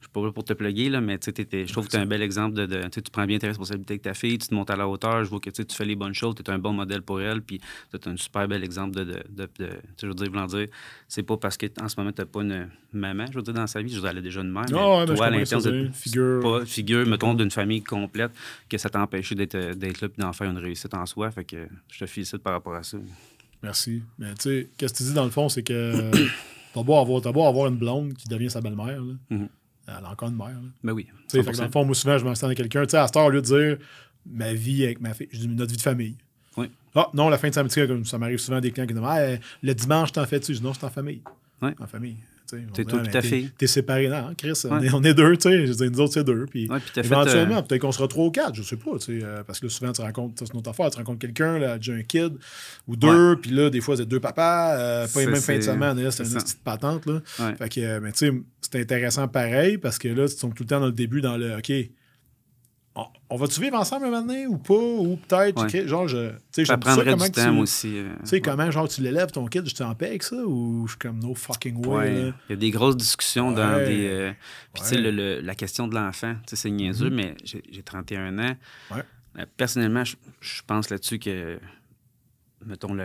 je suis pas là pour te pluguer là, mais je trouve que tu es un bel exemple de. tu prends bien tes responsabilités avec ta fille, tu te montes à la hauteur, je vois que tu fais les bonnes choses, tu es un bon modèle pour elle, puis tu es un super bel exemple de. de, de, je veux dire, c'est pas parce qu'en ce moment, tu n'as pas une maman, je veux dire, dans sa vie, je veux déjà une mère. mais ah toi, à figure, pas, figure mettons, d'une famille complète, que ça t'a empêché d'être là et d'en faire une réussite en soi. Fait que je te félicite par rapport à ça. Merci. Mais tu sais, qu'est-ce que tu dis dans le fond, c'est que. T'as avoir, as beau avoir une blonde qui devient sa belle-mère. Mm-hmm. Elle a encore une mère. Mais ben oui. Tu que dans le fond, moi, souvent, je m'installe avec quelqu'un. Tu sais, à ce heure, au lieu de dire ma vie avec ma fille, je dis notre vie de famille. Oui. Ah, non, la fin de samedi, comme ça m'arrive souvent des clients qui disent le dimanche, t'en fais-tu Je dis non, c'est en famille. Oui. En famille. T'es ta T'es séparé. Non, Chris, on, est, deux, tu sais. nous autres, c'est deux. Puis éventuellement, euh, peut-être qu'on sera trois ou quatre, je sais pas, euh, parce que souvent, tu rencontres, c'est autre affaire, tu rencontres quelqu'un, là, déjà un kid ou deux, puis là, des fois, c'est deux papas, euh, pas les mêmes fins de semaine, c'est une petite patente, là. Fait que, mais tu sais, c'est intéressant pareil, parce que là, ils sont tout le temps dans le début, dans le OK, on, va-tu vivre ensemble un moment donné ou pas? Ou peut-être, genre, je. Tu sais, je ça, comment du temps tu, aussi. Euh, tu sais, comment, genre, tu l'élèves ton kid, je t'en paix avec ça? Ou je suis comme, no fucking way. Il y a des grosses discussions dans des. Euh, puis, tu sais, la question de l'enfant, tu sais, c'est niaiseux, mm-hmm. mais j'ai 31 ans. Euh, personnellement, je, pense là-dessus que, mettons,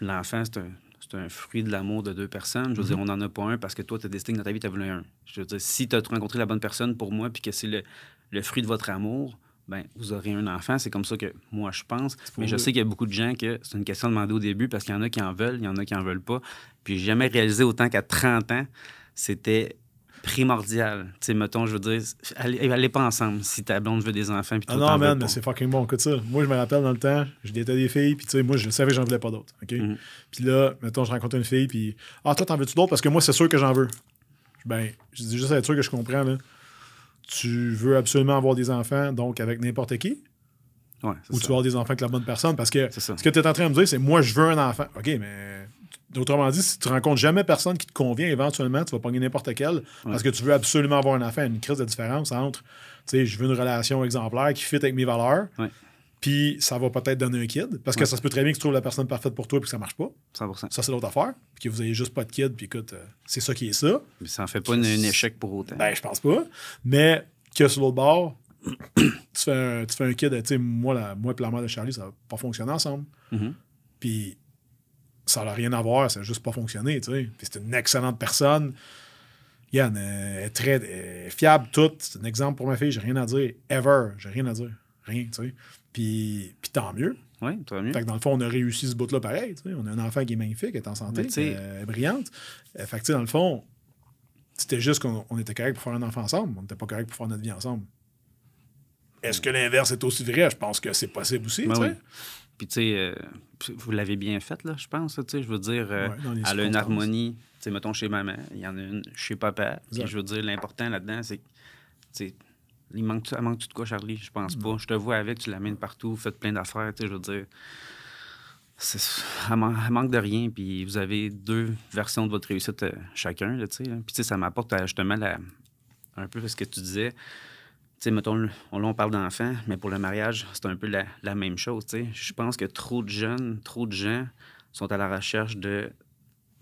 l'enfant, c'est un un fruit de l'amour de deux personnes. Je veux dire, mm-hmm. on n'en a pas un parce que toi, tu as destiné dans ta vie, tu as voulu un. Je veux dire, si tu as rencontré la bonne personne pour moi, puis que c'est le, le fruit de votre amour, ben, vous aurez un enfant. C'est comme ça que moi, je pense. Mais je sais qu'il y a beaucoup de gens que c'est une question de demandée au début parce qu'il y en a qui en veulent, il y en a qui en veulent pas. Puis j'ai jamais réalisé autant qu'à 30 ans, c'était primordial. Tu sais, mettons, je veux dire, allez, pas ensemble si ta blonde veut des enfants. ah non, man, mais c'est fucking bon. ça. Moi, je me rappelle dans le temps, je détais des filles, puis tu sais, moi, je savais que j'en voulais pas d'autres. OK? Mhm. Puis là, mettons, je rencontre une fille, puis Ah, toi, t'en veux-tu d'autres? Parce que moi, c'est sûr que j'en veux. Ben, je dis juste à être sûr que je comprends, là tu veux absolument avoir des enfants, donc avec n'importe qui. ou tu veux avoir des enfants avec la bonne personne. Parce que ce que tu es en train de me dire, c'est moi, je veux un enfant. OK, mais Autrement dit, si tu rencontres jamais personne qui te convient, éventuellement, tu vas pogner n'importe quel parce que tu veux absolument avoir un enfant. Une crise de différence entre, tu sais, je veux une relation exemplaire qui fit avec mes valeurs, ouais puis ça va peut-être donner un kid, parce que ça se peut très bien que tu trouves la personne parfaite pour toi et que ça marche pas. 100%. Ça, c'est l'autre affaire. Puis que vous n'ayez juste pas de kid, puis écoute, euh, c'est ça qui est ça. Mais ça en fait pas un échec pour autant. Ben, je pense pas. Mais que sur l'autre bord, tu, fais un, tu fais kid, tu sais, moi, la, moi et la mère de Charlie, ça va pas fonctionner ensemble. Mm-hmm. Puis ça n'a rien à voir, ça n'a juste pas fonctionné, tu sais. c'est une excellente personne. Yann est très fiable, toute. C'est un exemple pour ma fille, j'ai rien à dire. Ever, j'ai rien à dire. Rien, tu sais. Puis, tant mieux. Oui, tant mieux. Fait que dans le fond, on a réussi ce bout-là pareil. sais. On a un enfant qui est magnifique, est en santé, euh, brillante. Euh, fait que, dans le fond, c'était juste qu'on était correct pour faire un enfant ensemble. On n'était pas correct pour faire notre vie ensemble. Est-ce que l'inverse est aussi vrai? Je pense que c'est possible aussi. Ben tu oui. Puis, tu sais, euh, vous l'avez bien fait, là, je pense. Je veux dire, elle a une harmonie, tu sais, mettons chez maman, il y en a une chez papa. je veux dire, l'important là-dedans, c'est il manque-tu manque de quoi, Charlie? Je pense mm. pas. Je te vois avec, tu l'amènes partout, faites plein d'affaires, tu sais, je veux dire. Elle, manque de rien, puis vous avez deux versions de votre réussite euh, chacun, là, tu sais. Puis, tu sais, ça m'apporte euh, justement la, un peu ce que tu disais. Tu sais, mettons, là, on parle d'enfants, mais pour le mariage, c'est un peu la, la même chose, tu sais. Je pense que trop de jeunes, trop de gens sont à la recherche de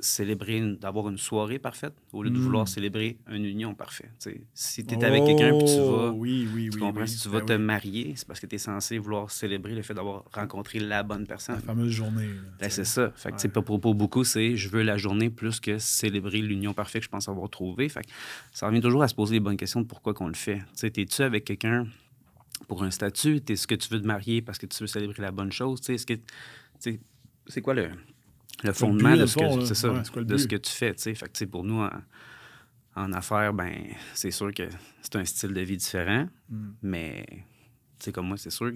célébrer, d'avoir une soirée parfaite au lieu de hmm. vouloir célébrer une union parfaite. Si tu es avec oh, quelqu'un puis tu vas, tu si tu ben vas te marier, c'est parce que tu es censé vouloir célébrer le fait d'avoir rencontré la bonne personne. La fameuse journée. Ben, c'est ça. Fait que, pour, beaucoup, c'est je veux la journée plus que célébrer l'union parfaite que je pense avoir trouvée. Fait ça revient toujours à se poser les bonnes questions de pourquoi qu'on le fait. tes tu avec quelqu'un pour un statut? Est-ce que tu veux te marier parce que tu veux célébrer la bonne chose? C'est quoi le le fondement de, ce que, de ce que tu fais. Fait que, pour nous, en, affaires, ben, c'est sûr que c'est un style de vie différent, hmm. tu mais comme moi, c'est sûr.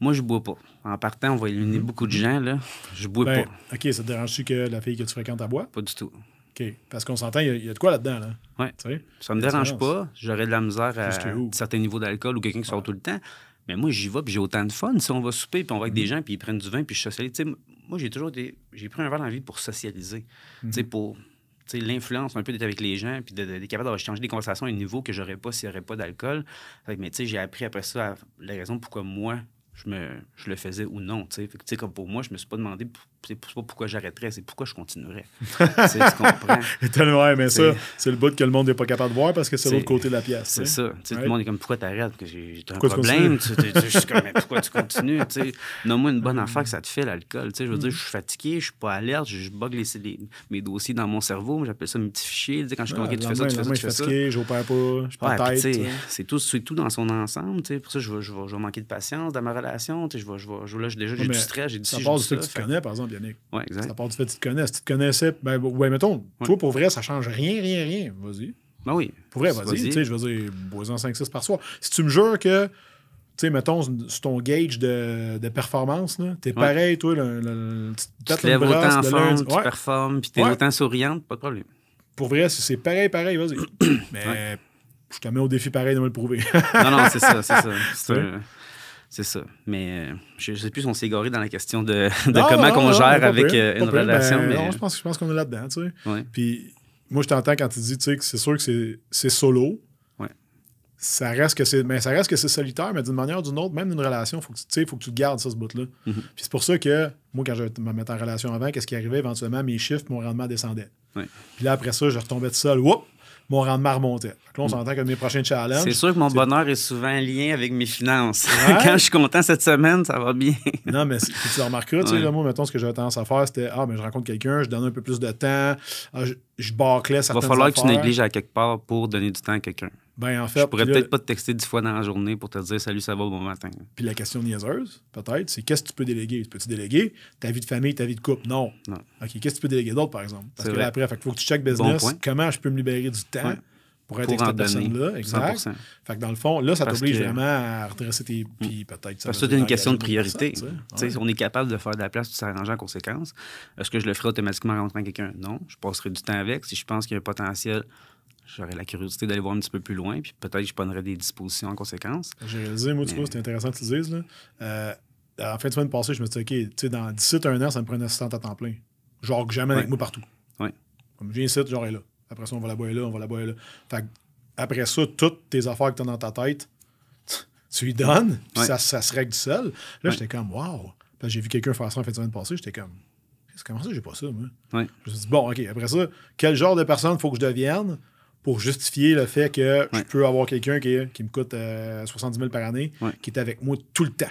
Moi, je bois pas. En partant, on va éliminer hmm. beaucoup de gens. Là. Je bois ben, pas. OK, ça te dérange-tu que la fille que tu fréquentes, à bois? Pas du tout. OK. Parce qu'on s'entend, il y, a de quoi là-dedans. Là. Ça me dérange pas. J'aurais de la misère à certain niveau d'alcool ou quelqu'un qui sort tout le temps. Mais moi, j'y vais, puis j'ai autant de fun. Si on va souper, puis on va avec des mhm. gens, puis ils prennent du vin, puis je socialise. moi, j'ai toujours J'ai pris un verre dans la vie pour socialiser. Mhm. pour l'influence un peu d'être avec les gens, puis d'être de, de, capable d'avoir des conversations à un niveau que j'aurais pas s'il n'y aurait pas d'alcool. Mais tu j'ai appris après ça la raison pourquoi moi, je, me, le faisais ou non. comme pour moi, je me suis pas demandé c'est pas pourquoi j'arrêterais, c'est pourquoi je continuerais. tu comprends? tellement ça. C'est le bout que le monde n'est pas capable de voir parce que c'est l'autre côté de la pièce. C'est ça. Tout le monde est comme, pourquoi t'arrêtes? J'ai un problème. Je suis comme, pourquoi tu continues? Non moi une bonne mm. affaire que ça te fait l'alcool. Je veux dire, mm. je suis fatigué, je suis pas alerte, je bug mes dossiers dans mon cerveau. J'appelle ça mes petits fichiers. Quand je suis tu fais ça, tu fais ça, je fais ça. Je n'opère pas, je suis C'est tout dans son ensemble. Pour ça, je vais manquer de patience dans ma relation. Je Là, déjà, j'ai du stress, j'ai du Ça que tu connais, par exemple exact. Ça part du fait que tu te connais. Si tu te connaissais, ben, ben ouais, mettons, toi, pour vrai, ça change rien, rien, rien. Vas-y. Ben oui. Pour vrai, vas-y. tu sais, je veux dire, bois-en 5-6 par soir. Si tu me jures que, tu sais, mettons, sur ton gauge de, de performance, t'es es pareil, toi, le, le, le tu te lèves autant en forme, tu performes, puis t'es autant souriante, pas de problème. Pour vrai, si c'est pareil, pareil, vas-y. Mais je te mets au défi pareil de me le prouver. non, non, c'est ça, c'est ça. C'est ça. Mais euh, je ne sais plus si on s'est dans la question de, comment qu'on on gère avec euh, une relation. Ben, non, euh, je pense, je pense qu'on est là-dedans, tu Puis moi, je t'entends quand tu dis, que c'est sûr que c'est solo. Ça reste que c'est mais ça reste que c'est solitaire, mais d'une manière ou d'une autre, même une relation, faut que tu faut que tu gardes ça ce bout là. Mm-hmm. Puis c'est pour ça que moi quand je me mettais en relation avant, qu'est-ce qui arrivait éventuellement mes chiffres, mon rendement descendait. Puis là après ça, je retombais tout seul, mon rendement remontait. là, on mm. s'entend que mes prochains challenges. C'est sûr que mon bonheur est souvent lié avec mes finances. Quand je suis content cette semaine, ça va bien. non, mais tu le remarqueras, tu sais, moi, mettons, ce que j'avais tendance à faire, c'était Ah, mais ben, je rencontre quelqu'un, je donne un peu plus de temps, ah, je, barclais bâclais certaines Il va falloir que tu négliges à quelque part pour donner du temps à quelqu'un. Ben, en fait. Je pourrais peut-être pas te texter dix fois dans la journée pour te dire salut, ça va, bon matin. Puis la question niaiseuse, peut-être, c'est qu'est-ce que tu peux déléguer Tu Peux-tu déléguer ta vie de famille, ta vie de couple Non. non. OK, qu'est-ce que tu peux déléguer d'autre, par exemple Parce que là, après, il faut que tu check business. comment je peux me libérer du temps pour être avec cette personne-là Exact. Fait que dans le fond, là, ça t'oblige vraiment à redresser tes. Mm. Puis peut-être. Parce que c'est une question de priorité. Tu sais, On est capable de faire de la place tu s'arranger en conséquence. Est-ce que je le ferai automatiquement en rencontrant quelqu'un Non. Je passerai du temps avec. Si je pense qu'il y a un potentiel j'aurais la curiosité d'aller voir un petit peu plus loin, puis peut-être je prendrais des dispositions en conséquence. J'ai réalisé, moi, tu coup, c'était intéressant que tu dises. Là. Euh, en fin de semaine passée, je me suis dit, OK, tu dans 17 à un an, ça me prend une assistante à temps plein. Genre, jamais avec moi partout. Oui. Comme je viens ici, genre, est là. Après ça, on va la boire là, on va la boire là. Fait après ça, toutes tes affaires que tu as dans ta tête, tu y donnes, puis ça, ça, se règle du seul. Là, j'étais comme, waouh. J'ai vu quelqu'un faire ça en fin de semaine passée, j'étais comme, c'est comment ça, j'ai pas ça, moi? Je me suis dit, bon, OK, après ça, quel genre de personne faut que je devienne pour justifier le fait que je peux avoir quelqu'un qui, me coûte 70 euh, 000 par année, qui est avec moi tout le temps.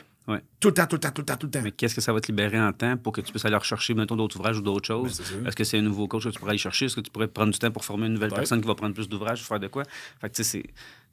Tout le temps, tout le temps, tout le temps, tout le temps. Mais qu'est-ce que ça va te libérer en temps pour que tu puisses aller rechercher, mettons, d'autres ouvrages ou d'autres ben, choses? Est-ce que c'est un nouveau coach que tu pourrais aller chercher? Est-ce que tu pourrais prendre du temps pour former une nouvelle personne qui va prendre plus d'ouvrages ou faire de quoi? Fait que, tu sais,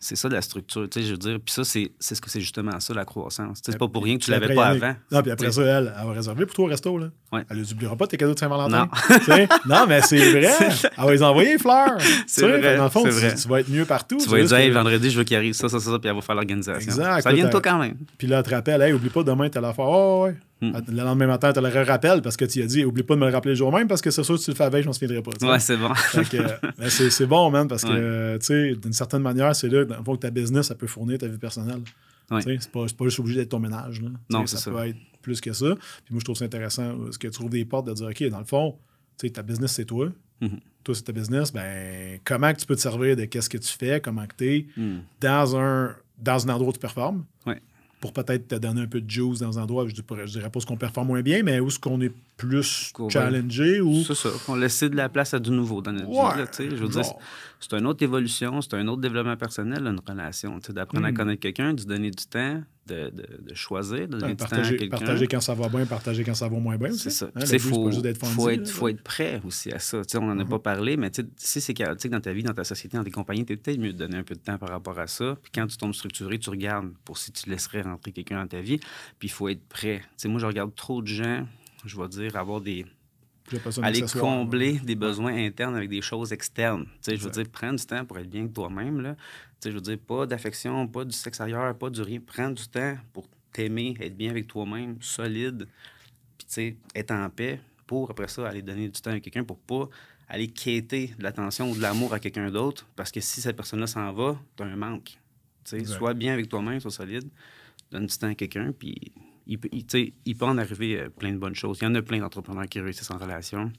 c'est ça la structure, tu sais, je veux dire. Puis ça, c'est ce que c'est justement ça, la croissance. C'est euh, pas pour rien que tu l'avais pas avant. Non, puis après ça, elle, elle va réserver pour toi au resto. Là. Ouais. Elle n'oubliera pas tes cadeaux de Saint-Valentin. Non. non, mais c'est vrai. Elle va les envoyer les fleurs. C'est vrai. Dans le fond, tu, vrai. tu, vas être mieux partout. Tu vas dire, hey, vendredi, je veux qu'il arrive ça, ça, ça, puis elle va faire l'organisation. Exact. Ça vient de toi quand même. Puis là, elle te hey, oublie pas, demain, t'as la faire. ouais. Hmm. Ah, le lendemain matin, tu le rappelles parce que tu as dit oublie pas de me le rappeler le jour même parce que c'est sûr que tu le fais avec, je m'en souviendrai pas. Ouais, c'est bon. Euh, c'est bon, man, parce que euh, tu sais, d'une certaine manière, c'est là, que ta business, ça peut fournir ta vie personnelle. Ouais. C'est pas, pas, juste obligé d'être ton ménage. Là. Non, ça, ça, peut être plus que ça. Puis moi, je trouve ça intéressant euh, ce que tu trouves des portes de dire OK, dans le fond, ta business, c'est toi. Mm-hmm. Toi, c'est ta business. Ben, comment tu peux te servir de qu'est-ce que tu fais, comment que tu es mm. dans, un, dans un endroit où tu performes. Ouais pour peut-être te donner un peu de juice dans un endroit, je dirais, je dirais pas ce qu'on performe moins bien, mais où ce qu'on est plus challengé ou. C'est ça, qu'on laisse de la place à du nouveau dans notre vie. je veux dire, c'est une autre évolution, c'est un autre développement personnel, une relation. D'apprendre à mm. connaître quelqu'un, de donner du temps, de, choisir, de partager, quand ça va bien, partager quand ça va moins bien. C'est ça. il hein, faut, être, prêt aussi à ça. on n'en a mm-hmm. pas parlé, mais si c'est chaotique dans ta vie, dans ta société, dans tes compagnies, tu es peut-être mieux de donner un peu de temps par rapport à ça. Puis quand tu tombes structuré, tu regardes pour si tu laisserais rentrer quelqu'un dans ta vie. Puis il faut être prêt. moi, je regarde trop de gens, je vais dire, avoir des aller combler des besoins internes avec des choses externes. Tu sais, je veux dire, prends du temps pour être bien avec toi-même. Là. Tu sais, je veux dire, pas d'affection, pas du sexe ailleurs, pas du rien. Prends du temps pour t'aimer, être bien avec toi-même, solide, puis tu sais, être en paix pour après ça aller donner du temps à quelqu'un pour pas aller quêter de l'attention ou de l'amour à quelqu'un d'autre parce que si cette personne-là s'en va, tu as un manque. Sois bien avec toi-même, sois solide, donne du temps à quelqu'un, puis il, il, peut en arriver euh, plein de bonnes choses. Il y en a plein d'entrepreneurs qui réussissent en relation.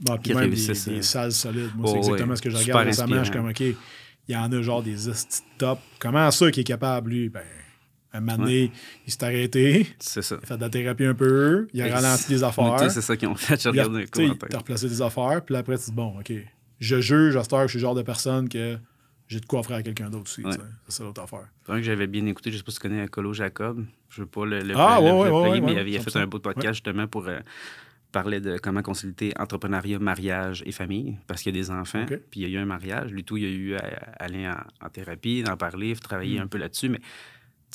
Bon, bah, puis même des, euh, salles solides. Moi, c'est oh, exactement ce que je regarde récemment. Je suis comme, OK, il y en a genre des top. Comment ça qui est capable, lui? Ben, un moment donné, il s'est arrêté. C'est ça. Il a fait de la thérapie un peu. Il a ben, ralenti des affaires. C'est ça qu'ils ont fait. Tu as les commentaires. Il a replacé des affaires. Puis après, tu dis, bon, OK, je juge à que je suis le genre de personne que j'ai de quoi offrir à quelqu'un d'autre aussi. C'est l'autre affaire. donc j'avais bien écouté, je ne sais pas si tu connais Colo Jacob. Je ne veux pas le, le, ah, mais il a fait un beau podcast justement pour euh, parler de comment consulter entrepreneuriat, mariage et famille, parce qu'il y a des enfants, puis il y a eu un mariage. Du tout, il y a eu à, euh, aller en, thérapie, d'en parler, travailler hmm. un peu là-dessus, mais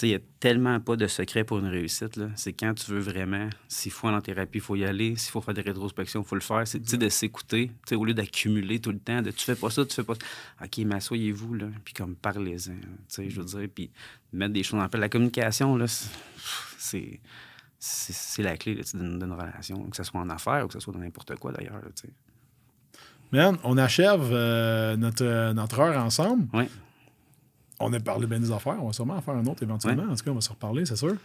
il n'y a tellement pas de secret pour une réussite. C'est quand tu veux vraiment. S'il faut aller en thérapie, il faut y aller. S'il faut faire des rétrospections, il faut le faire. C'est de mm-hmm. s'écouter. Au lieu d'accumuler tout le temps, de tu fais pas ça, tu fais pas ça. OK, mais asseyez-vous, là. Puis comme parlez-en. Je veux mm-hmm. dire, puis mettre des choses en place. La communication, là, c'est. C'est la clé d'une relation, que ce soit en affaires ou que ce soit dans n'importe quoi d'ailleurs. on achève euh, notre, notre heure ensemble. Oui on a parlé bien des affaires. On va sûrement en faire un autre éventuellement. En tout cas, on va se reparler, c'est sûr.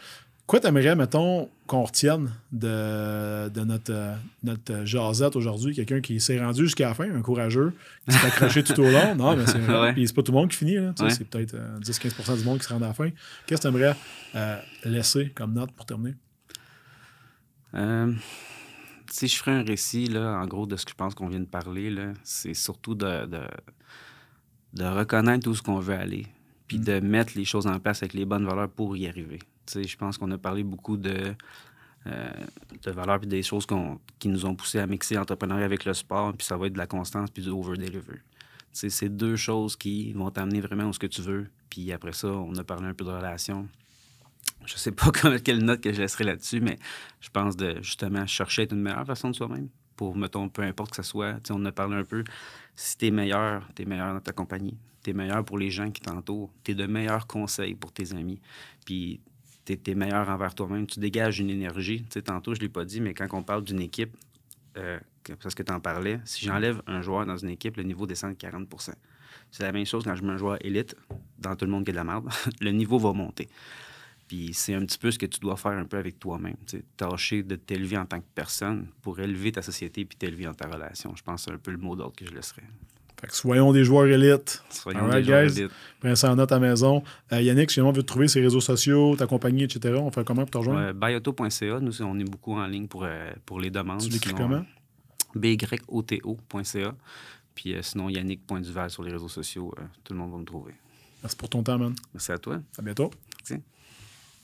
Quoi t'aimerais, mettons, qu'on retienne de, de notre, euh, notre euh, jasette aujourd'hui? Quelqu'un qui s'est rendu jusqu'à la fin, un courageux, qui s'est accroché tout au long. Non, mais c'est vrai. c'est pas tout le monde qui finit. Là, C'est peut-être 10-15 euh, du monde qui se rend à la fin. Qu'est-ce que t'aimerais aimerais laisser comme note pour terminer? si je ferais un récit, là, en gros, de ce que je pense qu'on vient de parler, c'est surtout de, de, reconnaître où ce qu'on veut aller puis mm. de mettre les choses en place avec les bonnes valeurs pour y arriver. Je pense qu'on a parlé beaucoup de, euh, valeurs puis des choses qui nous ont poussé à mixer l'entrepreneuriat avec le sport, puis ça va être de la constance puis du over-deliver. C'est deux choses qui vont t'amener vraiment où ce que tu veux. Puis après ça, on a parlé un peu de relations. Je sais pas quelle note que je laisserai là-dessus, mais je pense de justement chercher une meilleure façon de soi-même, pour, mettons, peu importe que ce soit. Tu on en a parlé un peu. Si t'es meilleur, t'es meilleur dans ta compagnie. T'es meilleur pour les gens qui t'entourent. T'es de meilleurs conseils pour tes amis. Puis tu es meilleur envers toi-même. Tu dégages une énergie. Tu sais, tantôt, je l'ai pas dit, mais quand on parle d'une équipe, euh, parce que tu en parlais, si j'enlève un joueur dans une équipe, le niveau descend de 40 C'est la même chose quand je mets un joueur élite dans tout le monde qui est de la merde. le niveau va monter. Puis c'est un petit peu ce que tu dois faire un peu avec toi-même. Tâcher de t'élever en tant que personne pour élever ta société puis t'élever dans ta relation. Je pense que c'est un peu le mot d'ordre que je laisserais. Fait que soyons des joueurs élites. Soyons des joueurs élites. Prends ça en note à maison. Euh, yannick, si quelqu'un veut te trouver ses réseaux sociaux, t'accompagner, etc., on fait comment pour te rejoindre? Euh, nous, on est beaucoup en ligne pour, euh, pour les demandes. Tu l'écris comment? BYOTO.ca. Puis sinon, Yannick.duval sur les réseaux sociaux. tout le monde va me trouver. Merci pour ton temps, man. Merci à toi. À bientôt.